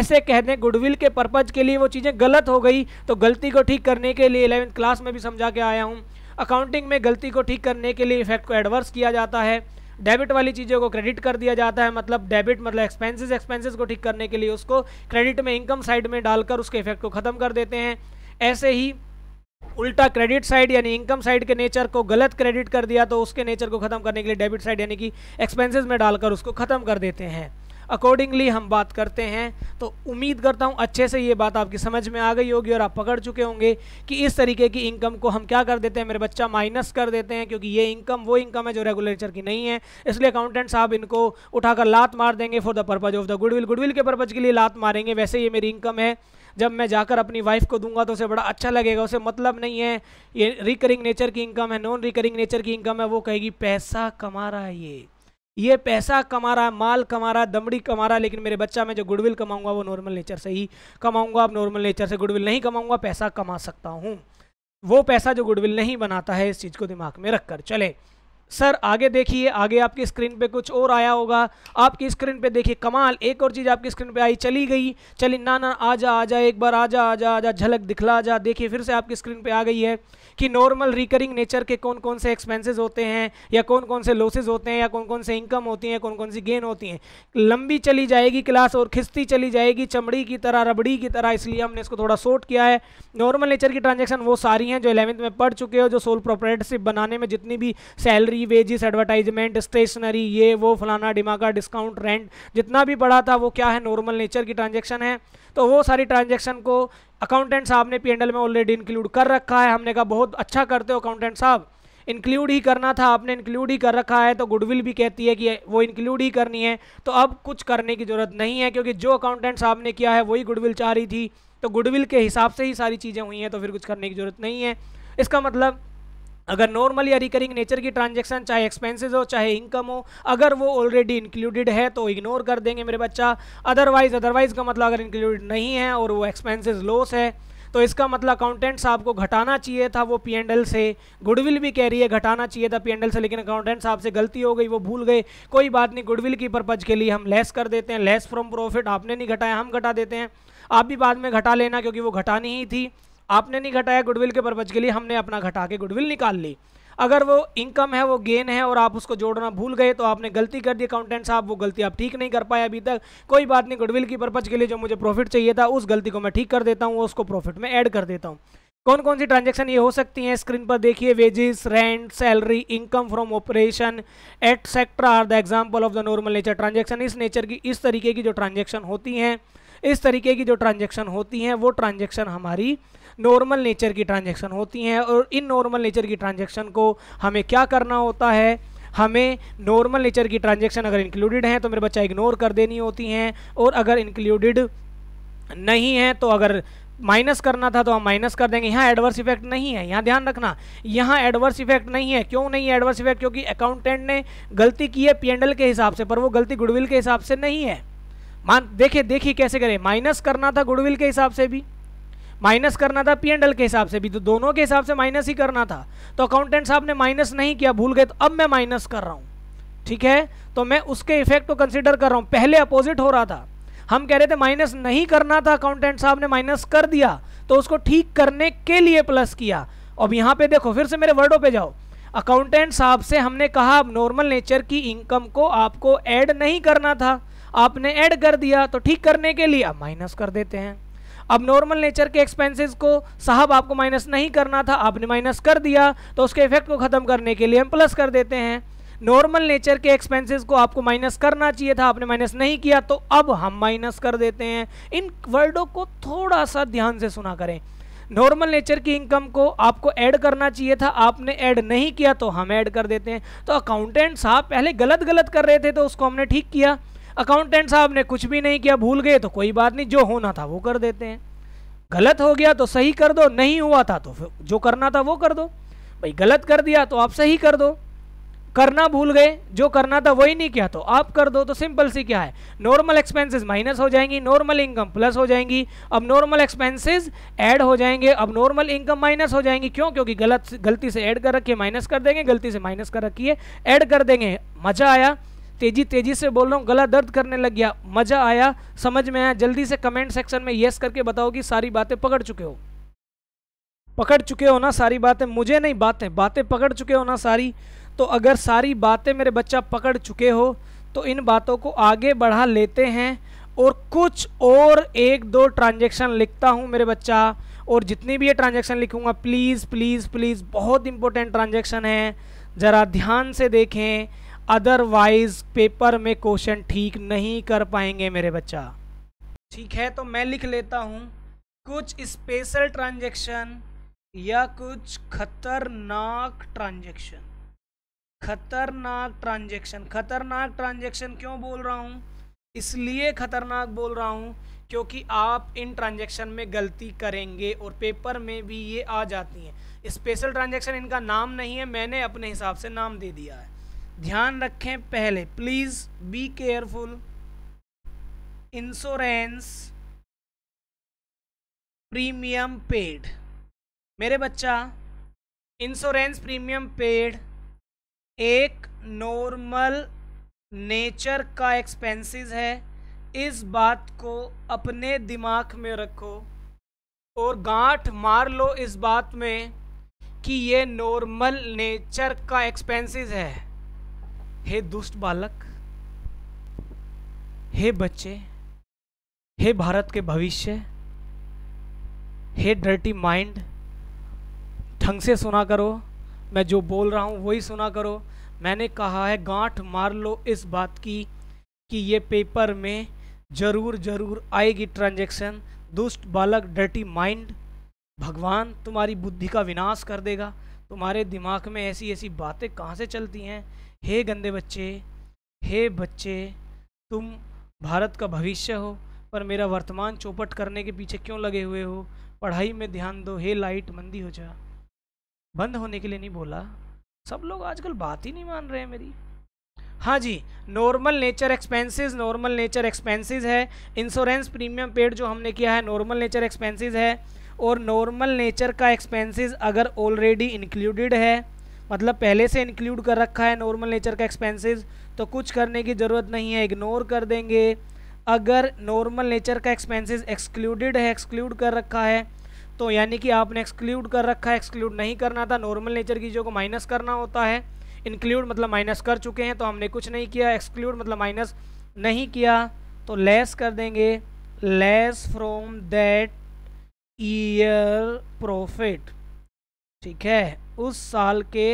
ऐसे कह दें गुडविल के पर्पज़ के लिए वो चीज़ें गलत हो गई तो गलती को ठीक करने के लिए इलेवंथ क्लास में भी समझा के आया हूँ अकाउंटिंग में गलती को ठीक करने के लिए इफेक्ट को एडवर्स किया जाता है डेबिट वाली चीज़ों को क्रेडिट कर दिया जाता है मतलब डेबिट मतलब एक्सपेंसेस एक्सपेंसेस को ठीक करने के लिए उसको क्रेडिट में इनकम साइड में डालकर उसके इफेक्ट को ख़त्म कर देते हैं ऐसे ही उल्टा क्रेडिट साइड यानी इनकम साइड के नेचर को गलत क्रेडिट कर दिया तो उसके नेचर को ख़त्म करने के लिए डेबिट साइड यानी कि एक्सपेंसेस में डालकर उसको ख़त्म कर देते हैं अकॉर्डिंगली हम बात करते हैं तो उम्मीद करता हूँ अच्छे से ये बात आपकी समझ में आ गई होगी और आप पकड़ चुके होंगे कि इस तरीके की इनकम को हम क्या कर देते हैं मेरे बच्चा माइनस कर देते हैं क्योंकि ये इनकम वो इनकम है जो रेगुलेचर की नहीं है इसलिए अकाउंटेंट साहब इनको उठाकर लात मार देंगे for the purpose of the goodwill goodwill के पर्पज़ के लिए लात मारेंगे वैसे ये मेरी इनकम है जब मैं जाकर अपनी वाइफ को दूंगा तो उसे बड़ा अच्छा लगेगा उसे मतलब नहीं है ये रिकरिंग नेचर की इनकम है नॉन रिकरिंग नेचर की इनकम है वो कहेगी पैसा कमा रहा है ये ये पैसा कमा रहा है माल कमा रहा है दमड़ी कमा रहा है लेकिन मेरे बच्चा में जो गुडविल कमाऊंगा वो नॉर्मल नेचर से ही कमाऊंगा अब नॉर्मल नेचर से गुडविल नहीं कमाऊंगा पैसा कमा सकता हूँ वो पैसा जो गुडविल नहीं बनाता है इस चीज़ को दिमाग में रख कर चले सर आगे देखिए आगे आपकी स्क्रीन पे कुछ और आया होगा आपकी स्क्रीन पे देखिए कमाल एक और चीज़ आपकी स्क्रीन पे आई चली गई चली ना ना आ जा आ जा एक बार आ आ जा जा आ जा झलक दिखला जा देखिए फिर से आपकी स्क्रीन पे आ गई है कि नॉर्मल रिकरिंग नेचर के कौन कौन से एक्सपेंसेस होते हैं या कौन कौन से लॉसेज होते हैं या कौन कौन से इनकम होती हैं कौन कौन सी गेन होती हैं लंबी चली जाएगी क्लास और खिस्ती चली जाएगी चमड़ी की तरह रबड़ी की तरह इसलिए हमने इसको थोड़ा शॉर्ट किया है नॉर्मल नेचर की ट्रांजेक्शन वो सारी हैं जो इलेवंथ में पढ़ चुके हो जो सोल प्रोपरेटरशिप बनाने में जितनी भी सैलरी ई वेजिस एडवर्टाइजमेंट स्टेशनरी ये वो फलाना डिमागा डिस्काउंट रेंट जितना भी पड़ा था वो क्या है नॉर्मल नेचर की ट्रांजेक्शन है तो वो सारी ट्रांजेक्शन को अकाउंटेंट साहब ने पी में ऑलरेडी इंक्लूड कर रखा है हमने कहा बहुत अच्छा करते हो अकाउंटेंट साहब इंक्लूड ही करना था आपने इंक्लूड ही कर रखा है तो गुडविल भी कहती है कि वो इंक्लूड ही करनी है तो अब कुछ करने की ज़रूरत नहीं है क्योंकि जो अकाउंटेंट साहब ने किया है वही गुडविल चाह रही थी तो गुडविल के हिसाब से ही सारी चीज़ें हुई हैं तो फिर कुछ करने की ज़रूरत नहीं है इसका मतलब अगर नॉर्मल या रिकरिंग नेचर की ट्रांजेक्शन चाहे एक्सपेंसेस हो चाहे इनकम हो अगर वो ऑलरेडी इंक्लूडेड है तो इग्नोर कर देंगे मेरे बच्चा अदरवाइज अदरवाइज का मतलब अगर इंक्लूडेड नहीं है और वो एक्सपेंसेस लॉस है तो इसका मतलब अकाउंटेंट साहब को घटाना चाहिए था वो पी एंड एल से गुडविल भी कह रही है घटाना चाहिए था पी एंड एल से लेकिन अकाउंटेंट साहब से गलती हो गई वो भूल गए कोई बात नहीं गुडविल की पर्पज़ के लिए हम लेस कर देते हैं लेस फ्रॉम प्रॉफिट आपने नहीं घटाया हम घटा देते हैं आप भी बाद में घटा लेना क्योंकि वो घटानी ही थी आपने नहीं घटाया गुडविल के पर्पज के लिए हमने अपना घटा के गुडविल निकाल ली अगर वो इनकम है वो गेन है और आप उसको जोड़ना भूल गए तो आपने गलती कर दी अकाउंटेंट साहब वो गलती आप ठीक नहीं कर पाए अभी तक कोई बात नहीं गुडविल की परपज के लिए जो मुझे प्रॉफिट चाहिए था उस गलती को मैं ठीक कर देता हूँ उसको प्रॉफिट में ऐड कर देता हूँ कौन कौन सी ट्रांजेक्शन ये हो सकती हैं स्क्रीन पर देखिए wages rent salary income from operation etcetera are the example of the normal nature transaction इस नेचर की इस तरीके की जो ट्रांजेक्शन होती हैं इस तरीके की जो ट्रांजेक्शन होती हैं वो ट्रांजेक्शन हमारी नॉर्मल नेचर की ट्रांजेक्शन होती हैं और इन नॉर्मल नेचर की ट्रांजेक्शन को हमें क्या करना होता है हमें नॉर्मल नेचर की ट्रांजेक्शन अगर इंक्लूडेड हैं तो मेरे बच्चा इग्नोर कर देनी होती हैं और अगर इंक्लूडेड नहीं है तो अगर माइनस करना था तो हम माइनस कर देंगे यहाँ एडवर्स इफेक्ट नहीं है यहाँ ध्यान रखना यहाँ एडवर्स इफेक्ट नहीं है क्यों नहीं है एडवर्स इफेक्ट क्योंकि अकाउंटेंट ने गलती की है पीएनडल के हिसाब से पर वो गलती गुडविल के हिसाब से नहीं है मान देखिए देखिए कैसे करें माइनस करना था गुडविल के हिसाब से भी माइनस करना था पी एंड एल के हिसाब से भी तो दोनों के हिसाब से माइनस ही करना था तो अकाउंटेंट साहब ने माइनस नहीं किया भूल गए तो अब मैं माइनस कर रहा हूँ ठीक है तो मैं उसके इफेक्ट को कंसिडर कर रहा हूँ पहले अपोजिट हो रहा था हम कह रहे थे माइनस नहीं करना था अकाउंटेंट साहब ने माइनस कर दिया तो उसको ठीक करने के लिए प्लस किया अब यहाँ पे देखो फिर से मेरे वर्डों पे जाओ अकाउंटेंट साहब से हमने कहा अब नॉर्मल नेचर की इनकम को आपको ऐड नहीं करना था आपने ऐड कर दिया तो ठीक करने के लिए अब माइनस कर देते हैं अब नॉर्मल नेचर के एक्सपेंसेस को साहब आपको माइनस नहीं करना था आपने माइनस कर दिया तो उसके इफेक्ट को ख़त्म करने के लिए हम प्लस कर देते हैं नॉर्मल नेचर के एक्सपेंसेस को आपको माइनस करना चाहिए था आपने माइनस नहीं किया तो अब हम माइनस कर देते हैं इन वर्डों को थोड़ा सा ध्यान से सुना करें नॉर्मल नेचर की इनकम को आपको ऐड करना चाहिए था आपने ऐड नहीं किया तो हम ऐड कर देते हैं तो अकाउंटेंट साहब पहले गलत गलत कर रहे थे तो उसको हमने ठीक किया अकाउंटेंट साहब ने कुछ भी नहीं किया भूल गए तो कोई बात नहीं जो होना था वो कर देते हैं गलत हो गया तो सही कर दो नहीं हुआ था तो जो करना था वो कर दो भाई गलत कर दिया तो आप सही कर दो करना भूल गए जो करना था वही नहीं किया तो आप कर दो तो सिंपल सी क्या है नॉर्मल एक्सपेंसेस माइनस हो जाएंगी नॉर्मल इनकम प्लस हो जाएंगी अब नॉर्मल एक्सपेंसेस ऐड हो जाएंगे अब नॉर्मल इनकम माइनस हो जाएंगी क्यों क्योंकि गलत गलती से ऐड कर रखिए माइनस कर देंगे गलती से माइनस कर रखिए ऐड कर देंगे मज़ा आया तेजी तेजी से बोल रहा हूँ गला दर्द करने लग गया मज़ा आया समझ में आया जल्दी से कमेंट सेक्शन में येस करके बताओ कि सारी बातें पकड़ चुके हो पकड़ चुके हो ना सारी बातें मुझे नहीं बातें बातें पकड़ चुके हो ना सारी तो अगर सारी बातें मेरे बच्चा पकड़ चुके हो तो इन बातों को आगे बढ़ा लेते हैं और कुछ और एक दो ट्रांजेक्शन लिखता हूँ मेरे बच्चा और जितनी भी ये ट्रांजेक्शन लिखूँगा प्लीज़ प्लीज़ प्लीज़ बहुत इंपॉर्टेंट ट्रांजेक्शन है ज़रा ध्यान से देखें अदरवाइज पेपर में क्वेश्चन ठीक नहीं कर पाएंगे मेरे बच्चा ठीक है तो मैं लिख लेता हूँ कुछ स्पेशल ट्रांजेक्शन या कुछ खतरनाक ट्रांजेक्शन खतरनाक ट्रांजेक्शन खतरनाक ट्रांजेक्शन क्यों बोल रहा हूँ इसलिए खतरनाक बोल रहा हूँ क्योंकि आप इन ट्रांजेक्शन में गलती करेंगे और पेपर में भी ये आ जाती हैं स्पेशल ट्रांजेक्शन इनका नाम नहीं है मैंने अपने हिसाब से नाम दे दिया है ध्यान रखें पहले please be careful insurance premium paid मेरे बच्चा इंश्योरेंस प्रीमियम पेड एक नॉर्मल नेचर का एक्सपेंसेस है इस बात को अपने दिमाग में रखो और गांठ मार लो इस बात में कि ये नॉर्मल नेचर का एक्सपेंसेस है हे दुष्ट बालक हे बच्चे हे भारत के भविष्य हे डर्टी माइंड ढंग से सुना करो मैं जो बोल रहा हूँ वही सुना करो मैंने कहा है गांठ मार लो इस बात की कि ये पेपर में ज़रूर ज़रूर आएगी ट्रांजैक्शन दुष्ट बालक डर्टी माइंड भगवान तुम्हारी बुद्धि का विनाश कर देगा तुम्हारे दिमाग में ऐसी ऐसी बातें कहाँ से चलती हैं हे गंदे बच्चे हे बच्चे तुम भारत का भविष्य हो पर मेरा वर्तमान चौपट करने के पीछे क्यों लगे हुए हो पढ़ाई में ध्यान दो हे लाइट मंदी हो जा बंद होने के लिए नहीं बोला सब लोग आजकल बात ही नहीं मान रहे हैं मेरी हाँ जी normal nature expenses normal nature expenses है इंश्योरेंस प्रीमियम पेड जो हमने किया है नॉर्मल नेचर एक्सपेंसेस है और नॉर्मल नेचर का एक्सपेंसेस अगर ऑलरेडी इंक्लूडेड है मतलब पहले से इंक्लूड कर रखा है नॉर्मल नेचर का एक्सपेंसेस तो कुछ करने की ज़रूरत नहीं है इग्नोर कर देंगे अगर नॉर्मल नेचर का एक्सपेंसेस एक्सक्लूडेड है एक्सक्लूड कर रखा है तो यानी कि आपने एक्सक्लूड कर रखा है एक्सक्लूड नहीं करना था नॉर्मल नेचर की चीज़ों को माइनस करना होता है इंक्लूड मतलब माइनस कर चुके हैं तो हमने कुछ नहीं किया एक्सक्लूड मतलब माइनस नहीं किया तो लेस कर देंगे less from that year profit ठीक है उस साल के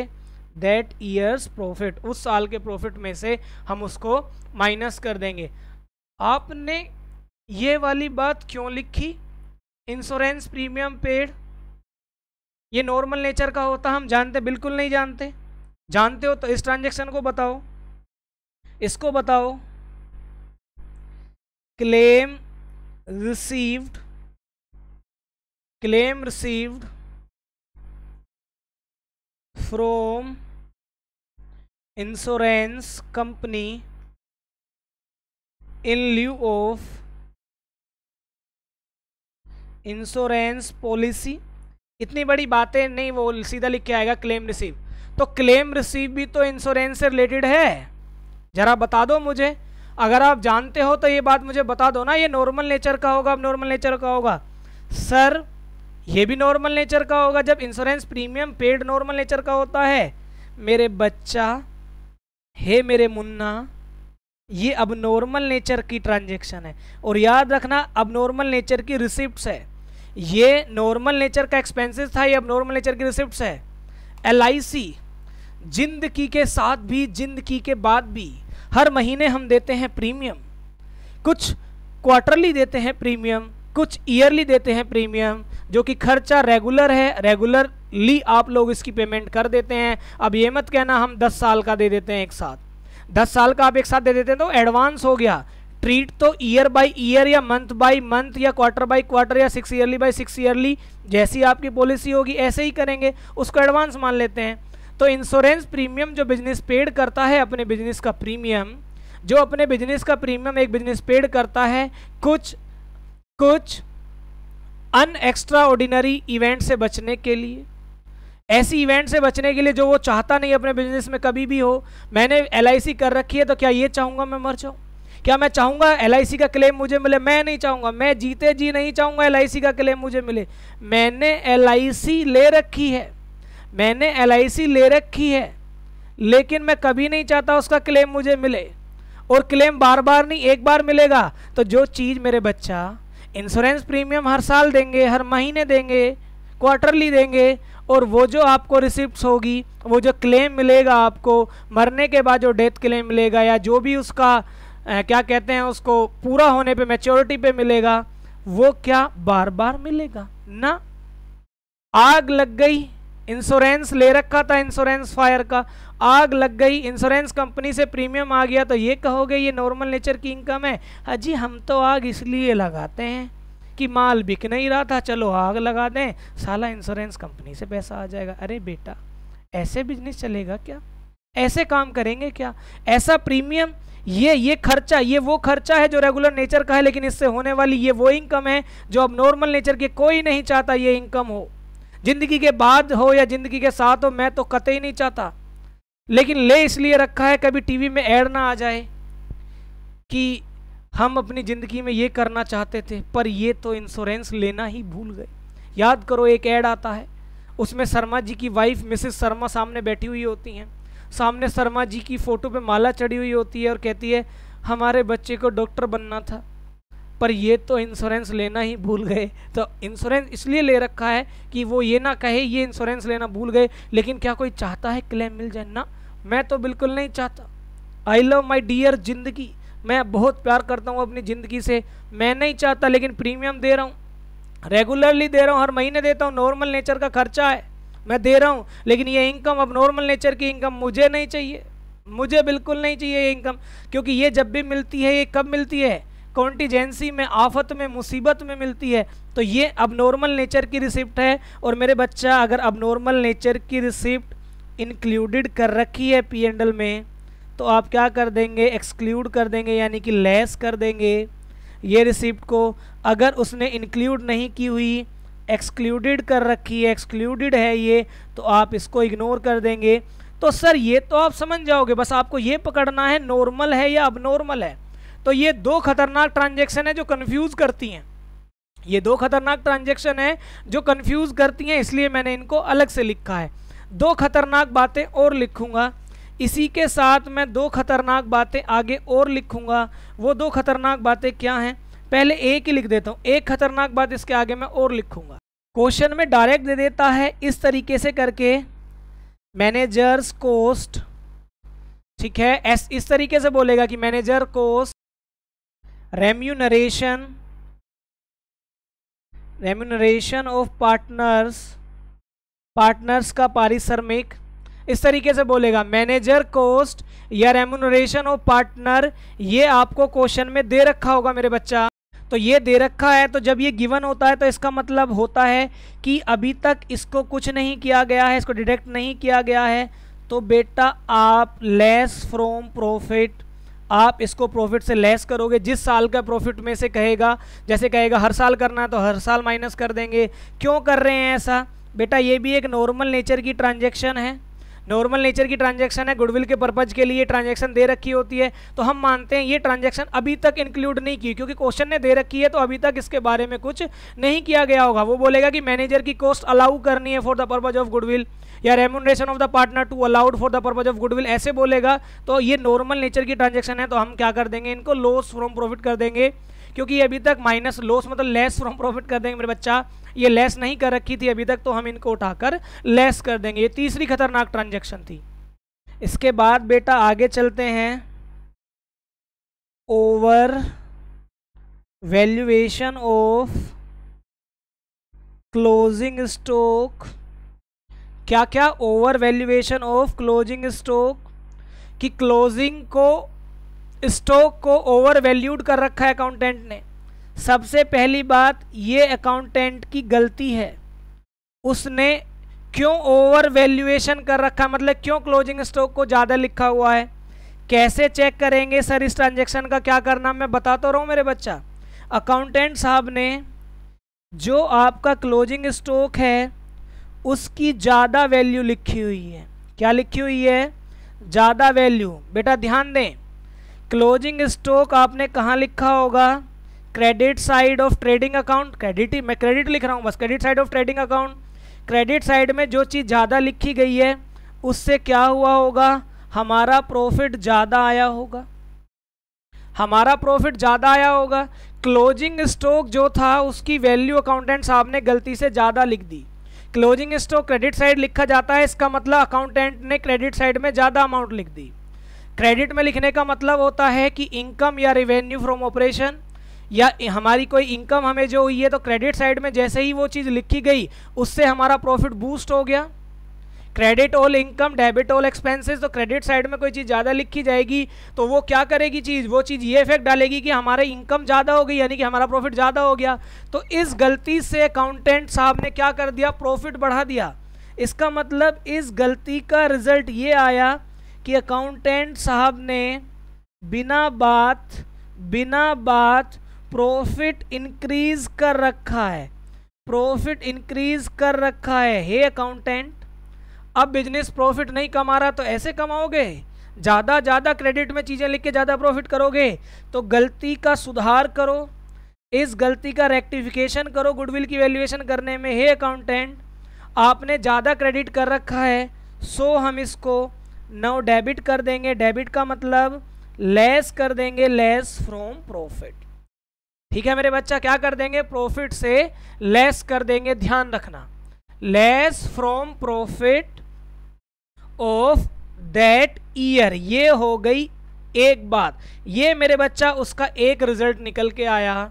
दैट ईयर्स प्रॉफिट उस साल के प्रॉफिट में से हम उसको माइनस कर देंगे आपने ये वाली बात क्यों लिखी इंश्योरेंस प्रीमियम पेड ये नॉर्मल नेचर का होता हम जानते बिल्कुल नहीं जानते जानते हो तो इस ट्रांजेक्शन को बताओ इसको बताओ claim received claim received from insurance company in lieu of insurance policy इतनी बड़ी बातें नहीं वो सीधा लिख के आएगा क्लेम रिसीव तो क्लेम रिसीव भी तो इंश्योरेंस से रिलेटेड है ज़रा बता दो मुझे अगर आप जानते हो तो ये बात मुझे बता दो ना ये नॉर्मल नेचर का होगा अब नॉर्मल नेचर का होगा सर ये भी नॉर्मल नेचर का होगा जब insurance premium paid normal nature का होता है मेरे बच्चा हे मेरे मुन्ना ये अब नॉर्मल नेचर की ट्रांजेक्शन है और याद रखना अब नॉर्मल नेचर की रिसिप्ट है ये नॉर्मल नेचर का एक्सपेंसेस था ये अब नॉर्मल नेचर की रिसिप्ट है एल जिंदगी के साथ भी जिंदगी के बाद भी हर महीने हम देते हैं प्रीमियम कुछ क्वार्टरली देते हैं प्रीमियम कुछ ईयरली देते हैं प्रीमियम जो कि खर्चा रेगुलर है रेगुलरली आप लोग इसकी पेमेंट कर देते हैं अब ये मत कहना हम दस साल का दे देते हैं एक साथ दस साल का आप एक साथ दे देते हैं तो एडवांस हो गया ट्रीट तो ईयर बाय ईयर या मंथ बाय मंथ या क्वार्टर बाय क्वार्टर या six yearly by six yearly जैसी आपकी पॉलिसी होगी ऐसे ही करेंगे उसको एडवांस मान लेते हैं तो इंश्योरेंस प्रीमियम जो बिजनेस पेड करता है अपने बिजनेस का प्रीमियम जो अपने बिजनेस का प्रीमियम एक बिजनेस पेड करता है कुछ कुछ अन एक्स्ट्रा ऑर्डिनरी इवेंट से बचने के लिए ऐसी इवेंट से बचने के लिए जो वो चाहता नहीं अपने बिजनेस में कभी भी हो मैंने एल कर रखी है तो क्या ये चाहूँगा मैं मर जाऊँ क्या मैं चाहूँगा एल का क्लेम मुझे मिले मैं नहीं चाहूँगा मैं जीते जी नहीं चाहूँगा एल का क्लेम मुझे मिले मैंने एल ले रखी है मैंने एल ले रखी है लेकिन मैं कभी नहीं चाहता उसका क्लेम मुझे मिले और क्लेम बार बार नहीं एक बार मिलेगा तो जो चीज़ मेरे बच्चा इंश्योरेंस प्रीमियम हर साल देंगे हर महीने देंगे क्वार्टरली देंगे और वो जो आपको रिसिप्ट होगी वो जो क्लेम मिलेगा आपको मरने के बाद जो डेथ क्लेम मिलेगा या जो भी उसका आ, क्या कहते हैं उसको पूरा होने पे मेच्योरिटी पे मिलेगा वो क्या बार बार मिलेगा ना आग लग गई इंश्योरेंस ले रखा था इंश्योरेंस फायर का आग लग गई इंश्योरेंस कंपनी से प्रीमियम आ गया तो ये कहोगे ये नॉर्मल नेचर की इनकम है अजी हाँ हम तो आग इसलिए लगाते हैं कि माल बिक नहीं रहा था चलो आग लगा दें साला इंश्योरेंस कंपनी से पैसा आ जाएगा अरे बेटा ऐसे बिजनेस चलेगा क्या ऐसे काम करेंगे क्या ऐसा प्रीमियम ये ये खर्चा ये वो खर्चा है जो रेगुलर नेचर का है लेकिन इससे होने वाली ये वो इनकम है जो अब नॉर्मल नेचर के कोई नहीं चाहता ये इनकम हो जिंदगी के बाद हो या जिंदगी के साथ हो मैं तो कतई नहीं चाहता लेकिन ले इसलिए रखा है कभी टीवी में ऐड ना आ जाए कि हम अपनी ज़िंदगी में ये करना चाहते थे पर ये तो इंश्योरेंस लेना ही भूल गए याद करो एक ऐड आता है उसमें शर्मा जी की वाइफ मिसेस शर्मा सामने बैठी हुई होती हैं सामने शर्मा जी की फ़ोटो पे माला चढ़ी हुई होती है और कहती है हमारे बच्चे को डॉक्टर बनना था पर ये तो इंश्योरेंस लेना ही भूल गए तो इंश्योरेंस इसलिए ले रखा है कि वो ये ना कहे ये इंश्योरेंस लेना भूल गए लेकिन क्या कोई चाहता है क्लेम मिल जाए ना मैं तो बिल्कुल नहीं चाहता आई लव माई डियर जिंदगी मैं बहुत प्यार करता हूँ अपनी ज़िंदगी से मैं नहीं चाहता लेकिन प्रीमियम दे रहा हूँ रेगुलरली दे रहा हूँ हर महीने देता हूँ नॉर्मल नेचर का खर्चा है मैं दे रहा हूँ लेकिन ये इनकम अब नॉर्मल नेचर की इनकम मुझे नहीं चाहिए मुझे बिल्कुल नहीं चाहिए ये इनकम क्योंकि ये जब भी मिलती है ये कब मिलती है कॉन्टीजेंसी में आफत में मुसीबत में मिलती है तो ये अब नॉर्मल नेचर की रिसिप्ट है और मेरे बच्चा अगर अब नॉर्मल नेचर की रिसिप्ट इंक्लूडेड कर रखी है पी एंडल में तो आप क्या कर देंगे एक्सक्लूड कर देंगे यानी कि लेस कर देंगे ये रिसिप्ट को अगर उसने इंक्लूड नहीं की हुई एक्सक्लूडेड कर रखी है एक्सक्लूडेड है ये तो आप इसको इग्नोर कर देंगे तो सर ये तो आप समझ जाओगे बस आपको ये पकड़ना है नॉर्मल है या अब नॉर्मल है तो ये दो खतरनाक ट्रांजेक्शन है जो कन्फ्यूज करती हैं ये दो खतरनाक ट्रांजेक्शन है जो कन्फ्यूज करती हैं इसलिए मैंने इनको अलग से लिखा है दो खतरनाक बातें और लिखूंगा इसी के साथ मैं दो खतरनाक बातें आगे और लिखूंगा वो दो खतरनाक बातें क्या हैं पहले एक ही लिख देता हूँ एक खतरनाक बात इसके आगे मैं और लिखूंगा क्वेश्चन में डायरेक्ट दे देता है इस तरीके से करके मैनेजर्स कोस्ट ठीक है इस तरीके से बोलेगा कि manager cost remuneration remuneration of partners partners का पारिश्रमिक इस तरीके से बोलेगा मैनेजर कोस्ट या रेम्यूनरेशन ऑफ पार्टनर ये आपको क्वेश्चन में दे रखा होगा मेरे बच्चा तो ये दे रखा है तो जब ये गिवन होता है तो इसका मतलब होता है कि अभी तक इसको कुछ नहीं किया गया है इसको डिडक्ट नहीं किया गया है तो बेटा आप लेस फ्रॉम प्रॉफिट आप इसको प्रॉफिट से लेस करोगे जिस साल का प्रॉफिट में से कहेगा जैसे कहेगा हर साल करना है तो हर साल माइनस कर देंगे क्यों कर रहे हैं ऐसा बेटा ये भी एक नॉर्मल नेचर की ट्रांजेक्शन है नॉर्मल नेचर की ट्रांजेक्शन है गुडविल के पर्पज़ के लिए ट्रांजेक्शन दे रखी होती है तो हम मानते हैं ये ट्रांजेक्शन अभी तक इंक्लूड नहीं की क्योंकि क्वेश्चन ने दे रखी है तो अभी तक इसके बारे में कुछ नहीं किया गया होगा वो बोलेगा कि मैनेजर की कॉस्ट अलाउ करनी है for the purpose of goodwill या remuneration of the partner to allowed for the purpose of goodwill ऐसे बोलेगा तो ये नॉर्मल नेचर की ट्रांजेक्शन है तो हम क्या कर देंगे इनको लॉस फ्रॉम प्रॉफिट कर देंगे क्योंकि अभी तक माइनस लॉस मतलब लेस फ्रॉम प्रॉफिट कर देंगे मेरे बच्चा ये लेस नहीं कर रखी थी अभी तक तो हम इनको उठाकर लेस कर देंगे ये तीसरी खतरनाक ट्रांजेक्शन थी इसके बाद बेटा आगे चलते हैं over valuation of closing stock क्या क्या over valuation of closing stock कि क्लोजिंग को स्टॉक को ओवर वैल्यूड कर रखा है अकाउंटेंट ने सबसे पहली बात ये अकाउंटेंट की गलती है उसने क्यों ओवर वैल्यूएशन कर रखा मतलब क्यों क्लोजिंग स्टॉक को ज़्यादा लिखा हुआ है कैसे चेक करेंगे सर इस ट्रांजेक्शन का क्या करना मैं बता तो रहा हूँ मेरे बच्चा अकाउंटेंट साहब ने जो आपका क्लोजिंग स्टॉक है उसकी ज़्यादा वैल्यू लिखी हुई है क्या लिखी हुई है ज़्यादा वैल्यू बेटा ध्यान दें क्लोजिंग स्टॉक आपने कहाँ लिखा होगा credit side of trading account credit ही मैं क्रेडिट लिख रहा हूँ बस credit side of trading account credit side में जो चीज़ ज़्यादा लिखी गई है उससे क्या हुआ होगा हमारा प्रॉफिट ज़्यादा आया होगा हमारा प्रॉफिट ज़्यादा आया होगा क्लोजिंग स्टॉक जो था उसकी वैल्यू अकाउंटेंट साहब ने गलती से ज़्यादा लिख दी क्लोजिंग स्टॉक क्रेडिट साइड लिखा जाता है इसका मतलब अकाउंटेंट ने क्रेडिट साइड में ज़्यादा अमाउंट लिख दी क्रेडिट में लिखने का मतलब होता है कि इनकम या रिवेन्यू फ्रॉम ऑपरेशन या हमारी कोई इनकम हमें जो हुई है तो क्रेडिट साइड में जैसे ही वो चीज़ लिखी गई उससे हमारा प्रॉफिट बूस्ट हो गया credit all income debit all expenses तो क्रेडिट साइड में कोई चीज़ ज़्यादा लिखी जाएगी तो वो क्या करेगी चीज़ वो चीज़ ये इफेक्ट डालेगी कि हमारा इनकम ज़्यादा हो गई यानी कि हमारा प्रॉफिट ज़्यादा हो गया तो इस गलती से अकाउंटेंट साहब ने क्या कर दिया प्रॉफिट बढ़ा दिया इसका मतलब इस गलती का रिजल्ट ये आया कि अकाउंटेंट साहब ने बिना बात बिना बात प्रॉफिट इंक्रीज कर रखा है प्रॉफिट इंक्रीज कर रखा है हे अकाउंटेंट अब बिजनेस प्रॉफिट नहीं कमा रहा तो ऐसे कमाओगे ज़्यादा ज़्यादा क्रेडिट में चीज़ें लिख के ज़्यादा प्रॉफिट करोगे तो गलती का सुधार करो इस गलती का रेक्टिफिकेशन करो गुडविल की वैल्यूएशन करने में हे अकाउंटेंट आपने ज़्यादा क्रेडिट कर रखा है सो हम इसको नौ डेबिट कर देंगे डेबिट का मतलब लेस कर देंगे लेस फ्रॉम प्रॉफिट ठीक है मेरे बच्चा क्या कर देंगे प्रॉफिट से लेस कर देंगे ध्यान रखना less from profit of that year ये हो गई एक बात ये मेरे बच्चा उसका एक रिजल्ट निकल के आया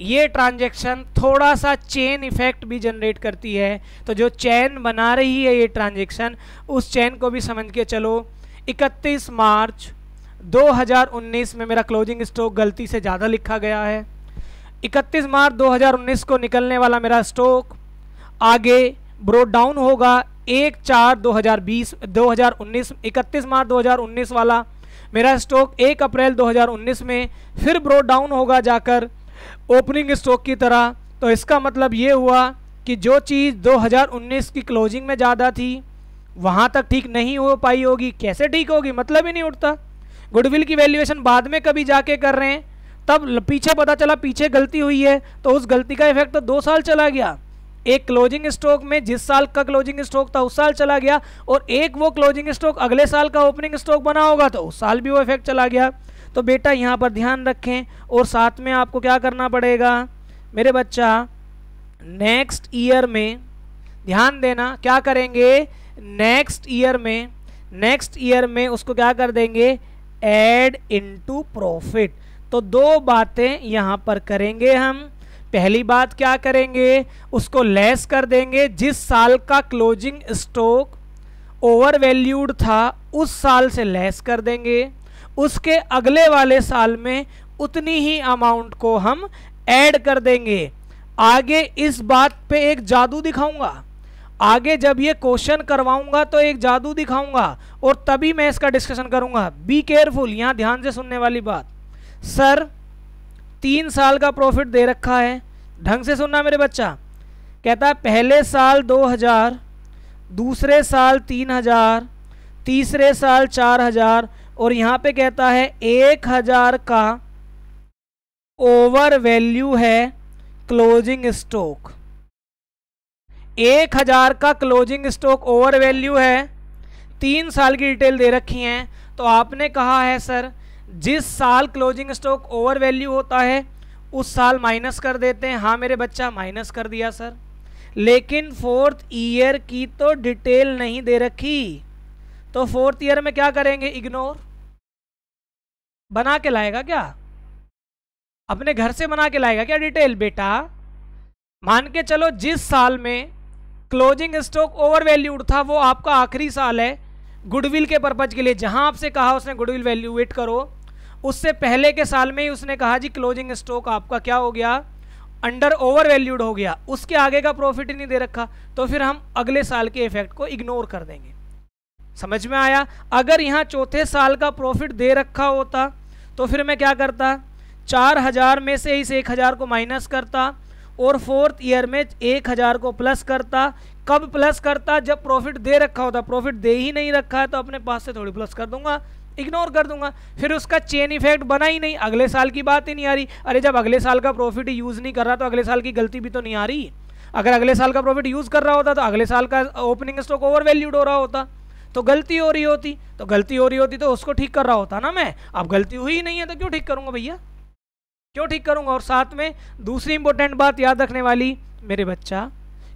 ये ट्रांजेक्शन थोड़ा सा चेन इफेक्ट भी जनरेट करती है तो जो चैन बना रही है ये ट्रांजेक्शन उस चैन को भी समझ के चलो 31 मार्च 2019 में मेरा क्लोजिंग स्टॉक गलती से ज़्यादा लिखा गया है 31 मार्च 2019 को निकलने वाला मेरा स्टॉक आगे ब्रोड डाउन होगा एक चार 2020 2019 31 मार्च 2019 वाला मेरा स्टॉक एक अप्रैल 2019 में फिर ब्रोड डाउन होगा जाकर ओपनिंग स्टॉक की तरह तो इसका मतलब ये हुआ कि जो चीज़ 2019 की क्लोजिंग में ज़्यादा थी वहाँ तक ठीक नहीं हो पाई होगी कैसे ठीक होगी मतलब ही नहीं उठता गुडविल की वैल्यूएशन बाद में कभी जाके कर रहे हैं तब पीछे पता चला पीछे गलती हुई है तो उस गलती का इफेक्ट तो दो साल चला गया एक क्लोजिंग स्टॉक में जिस साल का क्लोजिंग स्टॉक था उस साल चला गया और एक वो क्लोजिंग स्टॉक अगले साल का ओपनिंग स्टॉक बना होगा तो उस साल भी वो इफेक्ट चला गया तो बेटा यहाँ पर ध्यान रखें और साथ में आपको क्या करना पड़ेगा मेरे बच्चा नेक्स्ट ईयर में ध्यान देना क्या करेंगे नेक्स्ट ईयर में नेक्स्ट ईयर में उसको क्या कर देंगे एड इनटू प्रॉफिट तो दो बातें यहाँ पर करेंगे हम पहली बात क्या करेंगे उसको लेस कर देंगे जिस साल का क्लोजिंग स्टॉक ओवर वैल्यूड था उस साल से लेस कर देंगे उसके अगले वाले साल में उतनी ही अमाउंट को हम ऐड कर देंगे आगे इस बात पे एक जादू दिखाऊंगा आगे जब ये क्वेश्चन करवाऊंगा तो एक जादू दिखाऊंगा और तभी मैं इसका डिस्कशन करूंगा बी केयरफुल यहाँ ध्यान से सुनने वाली बात सर तीन साल का प्रॉफिट दे रखा है ढंग से सुनना मेरे बच्चा कहता है पहले साल 2000 दूसरे साल 3000 तीसरे साल 4000 और यहाँ पे कहता है 1000 का ओवर वैल्यू है क्लोजिंग स्टॉक एक हजार का क्लोजिंग स्टॉक ओवर वैल्यू है तीन साल की डिटेल दे रखी हैं तो आपने कहा है सर जिस साल क्लोजिंग स्टॉक ओवर वैल्यू होता है उस साल माइनस कर देते हैं हाँ मेरे बच्चा माइनस कर दिया सर लेकिन फोर्थ ईयर की तो डिटेल नहीं दे रखी तो फोर्थ ईयर में क्या करेंगे इग्नोर बना के लाएगा क्या अपने घर से बना के लाएगा क्या डिटेल बेटा मान के चलो जिस साल में क्लोजिंग स्टॉक ओवर वैल्यूड था वो आपका आखिरी साल है गुडविल के पर्पज के लिए जहां आपसे कहा उसने गुडविल वैल्यूएट करो उससे पहले के साल में ही उसने कहा जी क्लोजिंग स्टॉक आपका क्या हो गया अंडर ओवर वैल्यूड हो गया उसके आगे का प्रॉफिट ही नहीं दे रखा तो फिर हम अगले साल के इफेक्ट को इग्नोर कर देंगे समझ में आया अगर यहाँ चौथे साल का प्रॉफिट दे रखा होता तो फिर मैं क्या करता चार हज़ार में से इस एक हज़ार को माइनस करता और फोर्थ ईयर में एक हज़ार को प्लस करता कब प्लस करता जब प्रॉफिट दे रखा होता प्रॉफिट दे ही नहीं रखा है तो अपने पास से थोड़ी प्लस कर दूंगा इग्नोर कर दूंगा फिर उसका चेन इफेक्ट बना ही नहीं अगले साल की बात ही नहीं आ रही अरे जब अगले साल का प्रॉफिट यूज़ नहीं कर रहा तो अगले साल की गलती भी तो नहीं आ रही अगर अगले साल का प्रॉफिट यूज़ कर रहा होता तो अगले साल का ओपनिंग स्टॉक ओवर वैल्यूड हो रहा होता तो गलती हो रही होती तो गलती हो रही होती तो उसको ठीक कर रहा होता ना मैं अब गलती हुई नहीं है तो क्यों ठीक करूँगा भैया क्यों ठीक करूँगा और साथ में दूसरी इंपॉर्टेंट बात याद रखने वाली मेरे बच्चा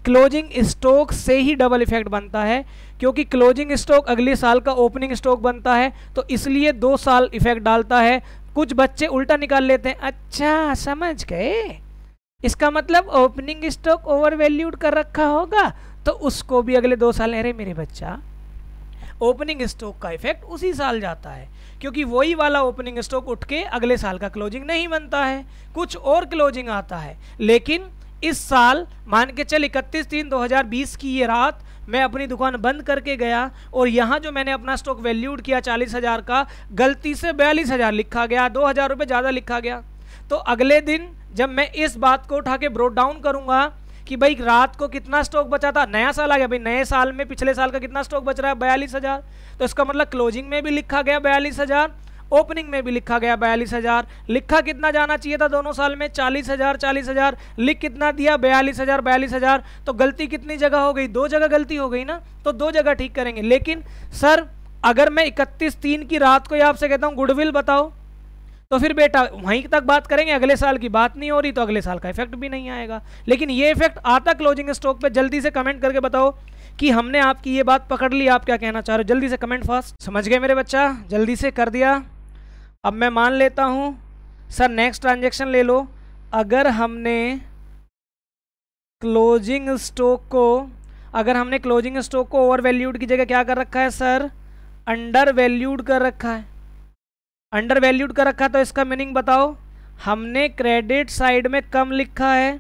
क्लोजिंग स्टॉक से ही डबल इफेक्ट बनता है क्योंकि क्लोजिंग स्टॉक अगले साल का ओपनिंग स्टॉक बनता है तो इसलिए दो साल इफेक्ट डालता है कुछ बच्चे उल्टा निकाल लेते हैं अच्छा समझ गए इसका मतलब ओपनिंग स्टॉक ओवर वैल्यूड कर रखा होगा तो उसको भी अगले दो साल अरे मेरे बच्चा ओपनिंग स्टॉक का इफेक्ट उसी साल जाता है क्योंकि वही वाला ओपनिंग स्टॉक उठ के अगले साल का क्लोजिंग नहीं बनता है कुछ और क्लोजिंग आता है लेकिन इस साल मान के चल इकतीस तीन 2020 की ये रात मैं अपनी दुकान बंद करके गया और यहाँ जो मैंने अपना स्टॉक वैल्यूड किया चालीस हज़ार का गलती से बयालीस हज़ार लिखा गया दो हज़ार रुपये ज़्यादा लिखा गया तो अगले दिन जब मैं इस बात को उठा के ब्रोड डाउन करूँगा कि भाई रात को कितना स्टॉक बचा था नया साल आ गया भाई नए साल में पिछले साल का कितना स्टॉक बच रहा है बयालीस हज़ार तो इसका मतलब क्लोजिंग में भी लिखा गया बयालीस हज़ार ओपनिंग में भी लिखा गया बयालीस हज़ार लिखा कितना जाना चाहिए था दोनों साल में चालीस हज़ार चालीस हज़ार लिख कितना दिया बयालीस हज़ार बयालीस हज़ार तो गलती कितनी जगह हो गई दो जगह गलती हो गई ना तो दो जगह ठीक करेंगे लेकिन सर अगर मैं इकतीस तीन की रात को आपसे कहता हूँ गुडविल बताओ तो फिर बेटा वहीं तक बात करेंगे अगले साल की बात नहीं हो रही तो अगले साल का इफेक्ट भी नहीं आएगा लेकिन ये इफेक्ट आता क्लोजिंग स्टॉक पे जल्दी से कमेंट करके बताओ कि हमने आपकी ये बात पकड़ ली आप क्या कहना चाह रहे हो जल्दी से कमेंट फास्ट समझ गए मेरे बच्चा जल्दी से कर दिया अब मैं मान लेता हूँ सर नेक्स्ट ट्रांजेक्शन ले लो अगर हमने क्लोजिंग स्टॉक को अगर हमने क्लोजिंग स्टॉक को ओवर वैल्यूड की जगह क्या कर रखा है सर अंडर वैल्यूड कर रखा है अंडर वैल्यूड कर रखा है तो इसका मीनिंग बताओ हमने क्रेडिट साइड में कम लिखा है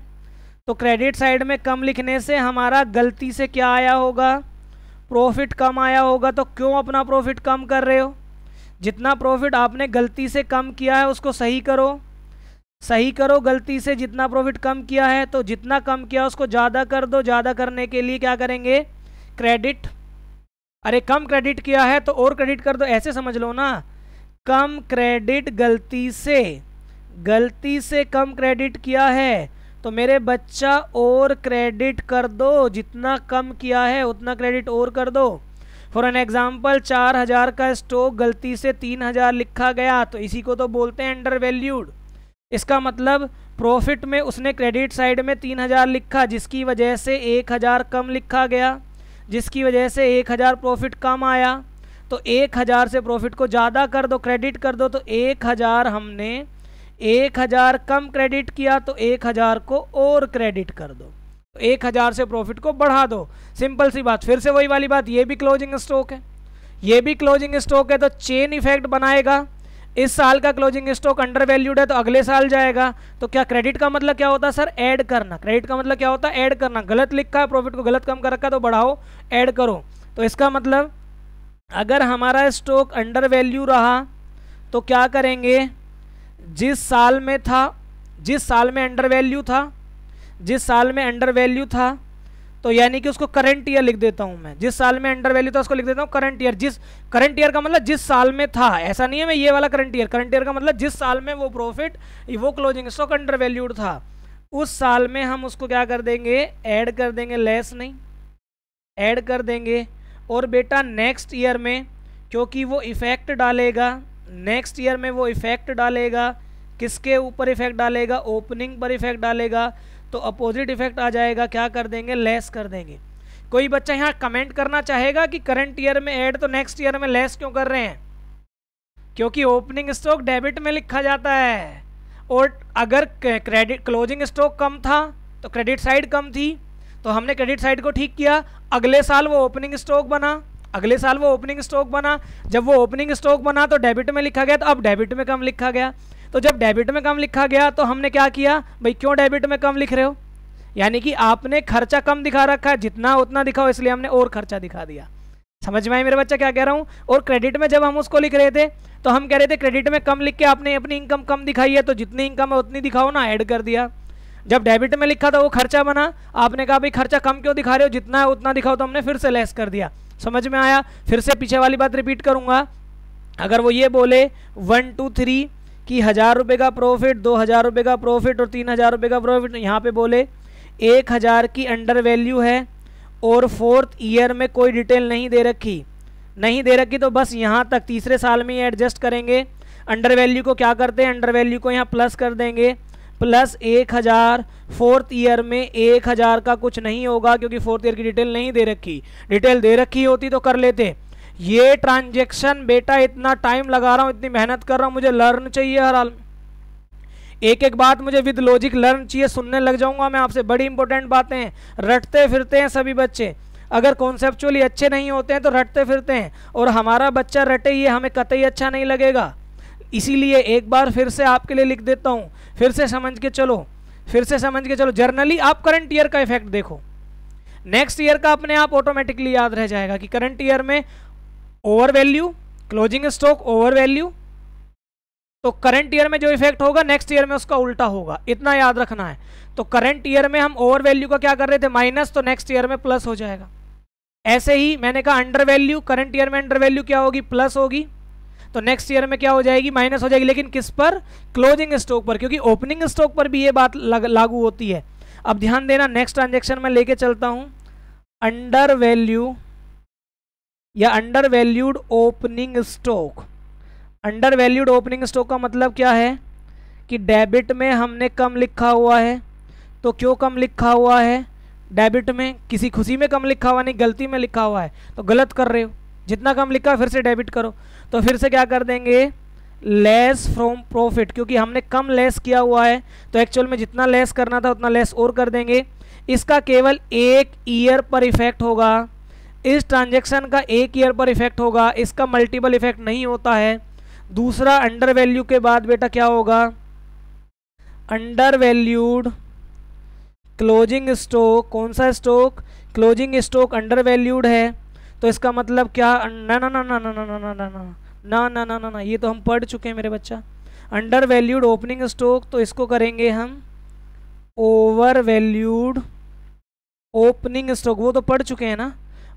तो क्रेडिट साइड में कम लिखने से हमारा गलती से क्या आया होगा प्रॉफिट कम आया होगा तो क्यों अपना प्रॉफिट कम कर रहे हो जितना प्रॉफिट आपने गलती से कम किया है उसको सही करो सही करो गलती से जितना प्रॉफिट कम किया है तो जितना कम किया उसको ज़्यादा कर दो ज़्यादा करने के लिए क्या करेंगे क्रेडिट अरे कम क्रेडिट किया है तो और क्रेडिट कर दो ऐसे समझ लो ना कम क्रेडिट गलती से गलती से कम क्रेडिट किया है तो मेरे बच्चा और क्रेडिट कर दो जितना कम किया है उतना क्रेडिट और कर दो फॉर एन एग्जाम्पल चार हज़ार का स्टॉक गलती से तीन हज़ार लिखा गया तो इसी को तो बोलते हैं अंडर वैल्यूड इसका मतलब प्रॉफिट में उसने क्रेडिट साइड में तीन हज़ार लिखा जिसकी वजह से एक हज़ार कम लिखा गया जिसकी वजह से एक हज़ार प्रॉफिट कम आया तो एक हज़ार से प्रॉफिट को ज़्यादा कर दो क्रेडिट कर दो तो एक हज़ार हमने एक हज़ार कम क्रेडिट किया तो एक हज़ार को और क्रेडिट कर दो एक हज़ार से प्रॉफिट को बढ़ा दो सिंपल सी बात फिर से वही वाली बात ये भी क्लोजिंग स्टॉक है ये भी क्लोजिंग स्टॉक है तो चेन इफेक्ट बनाएगा इस साल का क्लोजिंग स्टॉक अंडर वैल्यूड है तो अगले साल जाएगा तो क्या क्रेडिट का मतलब क्या होता है सर ऐड करना क्रेडिट का मतलब क्या होता है ऐड करना गलत लिखा है प्रॉफिट को गलत कम कर रखा तो बढ़ाओ ऐड करो तो इसका मतलब अगर हमारा स्टॉक अंडर वैल्यू रहा तो क्या करेंगे जिस साल में था जिस साल में अंडर वैल्यू था जिस साल में अंडर वैल्यू था तो यानी कि उसको करंट ईयर लिख देता हूँ मैं जिस साल में अंडर वैल्यू था उसको लिख देता हूँ करंट ईयर जिस करंट ईयर का मतलब जिस साल में था ऐसा नहीं है मैं ये वाला करंट ईयर करंट ईयर का मतलब जिस साल में वो प्रॉफिट वो क्लोजिंग स्टॉक अंडर वैल्यूड था उस साल में हम उसको क्या कर देंगे ऐड कर देंगे लेस नहीं ऐड कर देंगे और बेटा नेक्स्ट ईयर में क्योंकि वो इफ़ेक्ट डालेगा नेक्स्ट ईयर में वो इफ़ेक्ट डालेगा किसके ऊपर इफ़ेक्ट डालेगा ओपनिंग पर इफ़ेक्ट डालेगा तो अपोजिट इफेक्ट आ जाएगा क्या कर देंगे लेस कर देंगे कोई बच्चा यहाँ कमेंट करना चाहेगा कि करंट ईयर में ऐड तो नेक्स्ट ईयर में लेस क्यों कर रहे हैं क्योंकि ओपनिंग स्टॉक डेबिट में लिखा जाता है और अगर क्रेडिट क्लोजिंग स्टॉक कम था तो क्रेडिट साइड कम थी तो हमने क्रेडिट साइड को ठीक किया अगले साल वो ओपनिंग स्टॉक बना अगले साल वो ओपनिंग स्टॉक बना जब वो ओपनिंग स्टॉक बना तो डेबिट में लिखा गया तो अब डेबिट में कम लिखा गया तो जब डेबिट में कम लिखा गया तो हमने क्या किया भाई क्यों डेबिट में कम लिख रहे हो यानी कि आपने खर्चा कम दिखा रखा है जितना उतना दिखाओ इसलिए हमने और खर्चा दिखा दिया समझ में आए मेरे बच्चा क्या कह रहा हूँ और क्रेडिट में जब हम उसको लिख रहे थे तो हम कह रहे थे क्रेडिट में कम लिख के आपने अपनी इनकम कम दिखाई है तो जितनी इनकम है उतनी दिखाओ ना ऐड कर दिया जब डेबिट में लिखा था वो खर्चा बना आपने कहा भाई खर्चा कम क्यों दिखा रहे हो जितना है उतना दिखाओ तो हमने फिर से लेस कर दिया समझ में आया फिर से पीछे वाली बात रिपीट करूँगा अगर वो ये बोले वन टू थ्री कि हज़ार रुपये का प्रॉफिट दो हज़ार रुपये का प्रॉफिट और तीन हज़ार रुपये का प्रॉफिट यहाँ पे बोले एक हज़ार की अंडर वैल्यू है और फोर्थ ईयर में कोई डिटेल नहीं दे रखी नहीं दे रखी तो बस यहाँ तक तीसरे साल में ही एडजस्ट करेंगे अंडर वैल्यू को क्या करते हैं अंडर वैल्यू को यहाँ प्लस कर देंगे प्लस एक हज़ार फोर्थ ईयर में एक हज़ार का कुछ नहीं होगा क्योंकि फोर्थ ईयर की डिटेल नहीं दे रखी डिटेल दे रखी होती तो कर लेते ये ट्रांजेक्शन बेटा इतना टाइम लगा रहा हूँ इतनी मेहनत कर रहा हूँ मुझे लर्न चाहिए हर हाल में एक एक बात मुझे विद लॉजिक लर्न चाहिए सुनने लग जाऊंगा मैं आपसे बड़ी इंपॉर्टेंट बातें रटते फिरते हैं सभी बच्चे अगर कॉन्सेप्चुअली अच्छे नहीं होते हैं तो रटते फिरते हैं और हमारा बच्चा रटे ये हमें कतई अच्छा नहीं लगेगा इसीलिए एक बार फिर से आपके लिए लिख देता हूँ फिर से समझ के चलो फिर से समझ के चलो जर्नली आप करंट ईयर का इफेक्ट देखो नेक्स्ट ईयर का अपने आप ऑटोमेटिकली याद रह जाएगा कि करंट ईयर में over value closing stock over value तो करंट ईयर में जो इफेक्ट होगा नेक्स्ट ईयर में उसका उल्टा होगा इतना याद रखना है तो करंट ईयर में हम ओवर वैल्यू का क्या कर रहे थे माइनस तो नेक्स्ट ईयर में प्लस हो जाएगा ऐसे ही मैंने कहा अंडर वैल्यू करंट ईयर में अंडर वैल्यू क्या होगी प्लस होगी तो नेक्स्ट ईयर में क्या हो जाएगी माइनस हो जाएगी लेकिन किस पर क्लोजिंग स्टॉक पर क्योंकि ओपनिंग स्टॉक पर भी ये बात लागू होती है अब ध्यान देना नेक्स्ट ट्रांजेक्शन में लेके चलता हूँ अंडर वैल्यू या under valued opening stock under valued opening stock का मतलब क्या है कि डेबिट में हमने कम लिखा हुआ है तो क्यों कम लिखा हुआ है डेबिट में किसी खुशी में कम लिखा हुआ नहीं गलती में लिखा हुआ है तो गलत कर रहे हो जितना कम लिखा फिर से डेबिट करो तो फिर से क्या कर देंगे लेस फ्रॉम प्रॉफिट क्योंकि हमने कम लेस किया हुआ है तो एक्चुअल में जितना लेस करना था उतना लेस और कर देंगे इसका केवल एक ईयर पर इफेक्ट होगा इस ट्रांजेक्शन का एक ईयर पर इफेक्ट होगा इसका मल्टीपल इफेक्ट नहीं होता है दूसरा अंडर वैल्यू के बाद बेटा क्या होगा अंडर वैल्यूड क्लोजिंग स्टॉक कौन सा stock closing stock under valued है तो इसका मतलब क्या ना ना ना ना ना ना ना ना ना ना ना ना ना ना ये तो हम पढ़ चुके हैं मेरे बच्चा अंडर वैल्यूड ओपनिंग स्टॉक तो इसको करेंगे हम ओवर वैल्यूड ओपनिंग स्टॉक वो तो पढ़ चुके हैं ना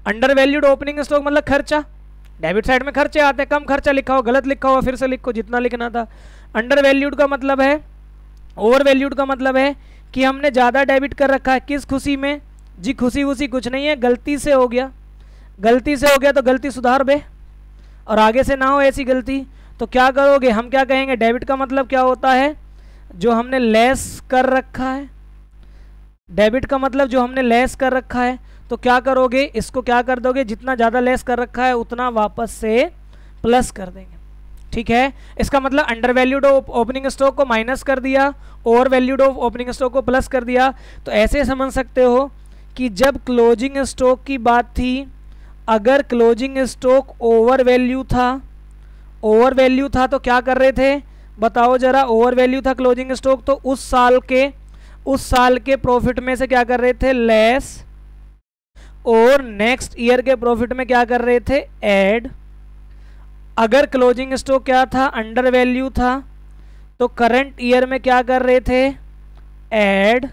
अंडर वैल्यूड ओपनिंग स्टॉक मतलब खर्चा डेबिट साइड में खर्चे आते हैं कम खर्चा लिखा हो गलत लिखा हुआ फिर से लिखो जितना लिखना था अंडर वैल्यूड का मतलब है ओवर वैल्यूड का मतलब है कि हमने ज़्यादा डेबिट कर रखा है किस खुशी में जी खुशी वुशी कुछ नहीं है गलती से हो गया गलती से हो गया तो गलती सुधार बे और आगे से ना हो ऐसी गलती तो क्या करोगे हम क्या कहेंगे डेबिट का मतलब क्या होता है जो हमने लेस कर रखा है डेबिट का मतलब जो हमने लेस कर रखा है तो क्या करोगे इसको क्या कर दोगे जितना ज़्यादा लेस कर रखा है उतना वापस से प्लस कर देंगे ठीक है इसका मतलब under valued of opening stock को माइनस कर दिया over valued of opening stock को प्लस कर दिया तो ऐसे समझ सकते हो कि जब क्लोजिंग स्टॉक की बात थी अगर क्लोजिंग स्टॉक ओवर वैल्यू था ओवर वैल्यू था तो क्या कर रहे थे बताओ जरा ओवर वैल्यू था क्लोजिंग स्टॉक तो उस साल के उस साल के प्रॉफिट में से क्या कर रहे थे लेस और नेक्स्ट ईयर के प्रॉफिट में क्या कर रहे थे ऐड अगर क्लोजिंग स्टॉक क्या था अंडर वैल्यू था तो करंट ईयर में क्या कर रहे थे ऐड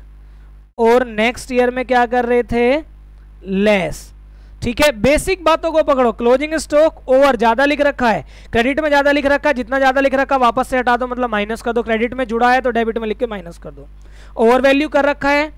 और नेक्स्ट ईयर में क्या कर रहे थे लेस ठीक है बेसिक बातों को पकड़ो क्लोजिंग स्टॉक ओवर ज्यादा लिख रखा है क्रेडिट में ज्यादा लिख रखा है जितना ज्यादा लिख रखा है वापस से हटा दो मतलब माइनस कर दो क्रेडिट में जुड़ा है तो डेबिट में लिख के माइनस कर दो ओवर वैल्यू कर रखा है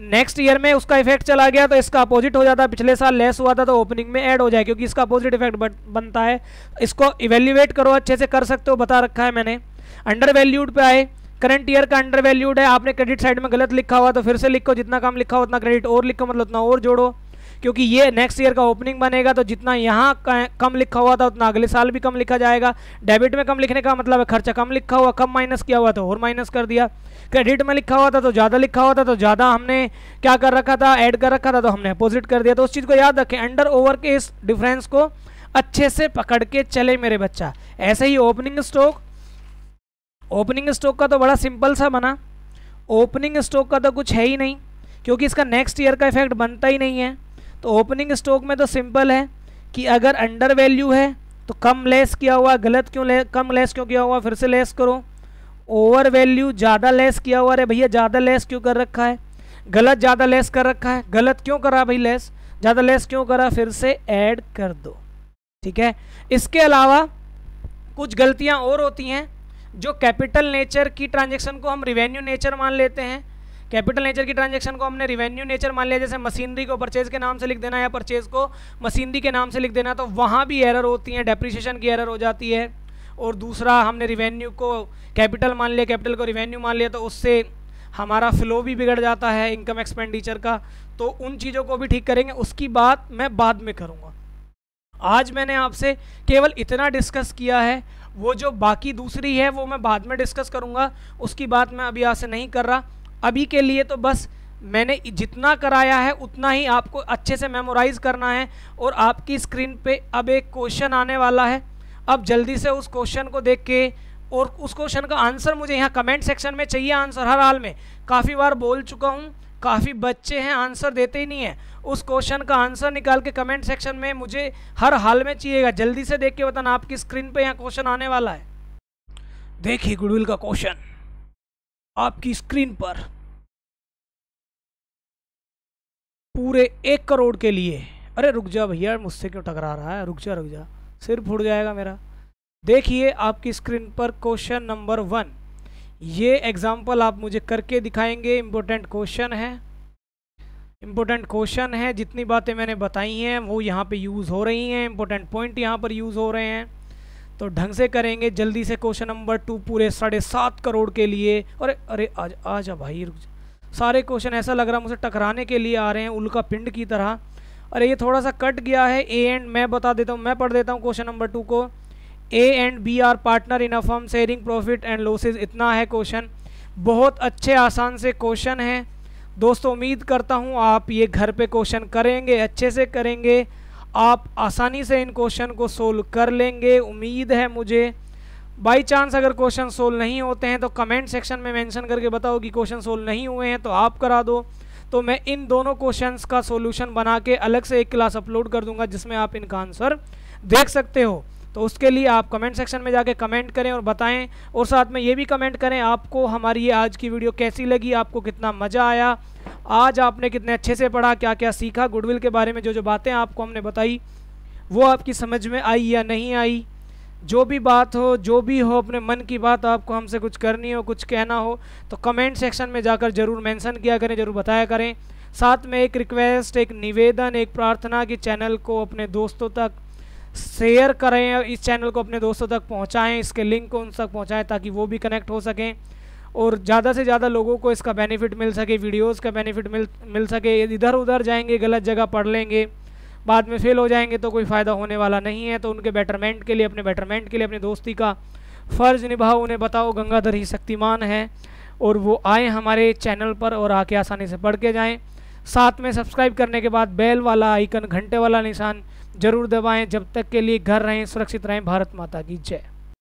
नेक्स्ट ईयर में उसका इफेक्ट चला गया तो इसका अपोजिट हो जाता पिछले साल लेस हुआ था तो ओपनिंग में ऐड हो जाए क्योंकि इसका अपोजिट इफेक्ट बन, बनता है इसको इवेल्यूएट करो अच्छे से कर सकते हो बता रखा है मैंने अंडर वैल्यूड पर आए करंट ईयर का अंडर वैल्यूड है आपने क्रेडिट साइड में गलत लिखा हुआ तो फिर से लिखो जितना काम लिखा हुआ उतना क्रेडिट और लिखो मतलब उतना और जोड़ो क्योंकि ये नेक्स्ट ईयर का ओपनिंग बनेगा तो जितना यहाँ कम लिखा हुआ था उतना अगले साल भी कम लिखा जाएगा डेबिट में कम लिखने का मतलब है खर्चा कम लिखा हुआ कम माइनस किया हुआ तो और माइनस कर दिया क्रेडिट में लिखा हुआ था तो ज़्यादा लिखा हुआ था तो ज़्यादा हमने क्या कर रखा था ऐड कर रखा था तो हमने अपोजिट कर दिया तो उस चीज़ को याद रखें अंडर ओवर के इस डिफरेंस को अच्छे से पकड़ के चले मेरे बच्चा ऐसे ही ओपनिंग स्टॉक ओपनिंग स्टॉक का तो बड़ा सिंपल सा बना ओपनिंग स्टॉक का तो कुछ है ही नहीं क्योंकि इसका नेक्स्ट ईयर का इफेक्ट बनता ही नहीं है तो ओपनिंग स्टॉक में तो सिंपल है कि अगर अंडर वैल्यू है तो कम लेस किया हुआ गलत क्यों ले कम लेस क्यों किया हुआ फिर से लेस करो ओवर वैल्यू ज़्यादा लेस किया हुआ है भैया ज़्यादा लेस क्यों कर रखा है गलत ज़्यादा लेस कर रखा है गलत क्यों करा भाई लेस ज़्यादा लेस क्यों करा फिर से ऐड कर दो ठीक है इसके अलावा कुछ गलतियाँ और होती हैं जो कैपिटल नेचर की ट्रांजेक्शन को हम रिवेन्यू नेचर मान लेते हैं कैपिटल नेचर की ट्रांजेक्शन को हमने रिवेन्यू नेचर मान लिया जैसे मशीनरी को परचेज के नाम से लिख देना या परचेज को मशीनरी के नाम से लिख देना तो वहाँ भी एरर होती है डेप्रिसिएशन की एरर हो जाती है और दूसरा हमने रिवेन्यू को कैपिटल मान लिया कैपिटल को रिवेन्यू मान लिया तो उससे हमारा फ्लो भी बिगड़ जाता है इनकम एक्सपेंडिचर का तो उन चीज़ों को भी ठीक करेंगे उसकी बात मैं बाद में करूँगा आज मैंने आपसे केवल इतना डिस्कस किया है वो जो बाकी दूसरी है वो मैं बाद में डिस्कस करूँगा उसकी बात मैं अभी आपसे से नहीं कर रहा अभी के लिए तो बस मैंने जितना कराया है उतना ही आपको अच्छे से मेमोराइज़ करना है और आपकी स्क्रीन पे अब एक क्वेश्चन आने वाला है अब जल्दी से उस क्वेश्चन को देख के और उस क्वेश्चन का आंसर मुझे यहाँ कमेंट सेक्शन में चाहिए आंसर हर हाल में काफ़ी बार बोल चुका हूँ काफ़ी बच्चे हैं आंसर देते ही नहीं है उस क्वेश्चन का आंसर निकाल के कमेंट सेक्शन में मुझे हर हाल में चाहिएगा जल्दी से देख के बताना आपकी स्क्रीन पे यहाँ क्वेश्चन आने वाला है देखिए गुडविल का क्वेश्चन आपकी स्क्रीन पर पूरे एक करोड़ के लिए अरे रुक जा भैया मुझसे क्यों टकरा रहा है रुक जा रुक जा सिर फूट जाएगा मेरा देखिए आपकी स्क्रीन पर क्वेश्चन नंबर वन ये एग्जाम्पल आप मुझे करके दिखाएंगे इम्पोर्टेंट क्वेश्चन है इम्पोर्टेंट क्वेश्चन है जितनी बातें मैंने बताई हैं वो यहाँ पे यूज़ हो रही हैं इम्पोर्टेंट पॉइंट यहाँ पर यूज़ हो रहे हैं तो ढंग से करेंगे जल्दी से क्वेश्चन नंबर टू पूरे साढ़े सात करोड़ के लिए अरे अरे आज आ जा भाई सारे क्वेश्चन ऐसा लग रहा मुझे टकराने के लिए आ रहे हैं उल्का पिंड की तरह और ये थोड़ा सा कट गया है ए एंड मैं बता देता हूँ मैं पढ़ देता हूँ क्वेश्चन नंबर टू को A and B are partner in a firm sharing profit and losses इतना है क्वेश्चन बहुत अच्छे आसान से क्वेश्चन हैं दोस्तों उम्मीद करता हूँ आप ये घर पे क्वेश्चन करेंगे अच्छे से करेंगे आप आसानी से इन क्वेश्चन को सोल्व कर लेंगे उम्मीद है मुझे बाई चांस अगर क्वेश्चन सोल्व नहीं होते हैं तो कमेंट सेक्शन में मेंशन करके बताओ कि क्वेश्चन सोल्व नहीं हुए हैं तो आप करा दो तो मैं इन दोनों क्वेश्चंस का सॉल्यूशन बना के अलग से एक क्लास अपलोड कर दूंगा जिसमें आप इनका आंसर देख सकते हो तो उसके लिए आप कमेंट सेक्शन में जाके कमेंट करें और बताएं और साथ में ये भी कमेंट करें आपको हमारी ये आज की वीडियो कैसी लगी आपको कितना मज़ा आया आज आपने कितने अच्छे से पढ़ा क्या क्या सीखा गुडविल के बारे में जो जो बातें आपको हमने बताई वो आपकी समझ में आई या नहीं आई जो भी बात हो जो भी हो अपने मन की बात आपको हमसे कुछ करनी हो कुछ कहना हो तो कमेंट सेक्शन में जाकर ज़रूर मेंशन किया करें ज़रूर बताया करें साथ में एक रिक्वेस्ट एक निवेदन एक प्रार्थना कि चैनल को अपने दोस्तों तक शेयर करें इस चैनल को अपने दोस्तों तक पहुंचाएं इसके लिंक को उन तक पहुँचाएँ ताकि वो भी कनेक्ट हो सकें और ज़्यादा से ज़्यादा लोगों को इसका बेनिफिट मिल सके वीडियोज़ का बेनिफिट मिल मिल सके इधर उधर जाएंगे गलत जगह पढ़ लेंगे बाद में फेल हो जाएंगे तो कोई फ़ायदा होने वाला नहीं है तो उनके बेटरमेंट के लिए अपने बेटरमेंट के लिए अपनी दोस्ती का फ़र्ज़ निभाओ उन्हें बताओ गंगाधर ही शक्तिमान है और वो आए हमारे चैनल पर और आके आसानी से पढ़ के जाएँ साथ में सब्सक्राइब करने के बाद बेल वाला आइकन घंटे वाला निशान जरूर दबाएं जब तक के लिए घर रहें सुरक्षित रहें भारत माता की जय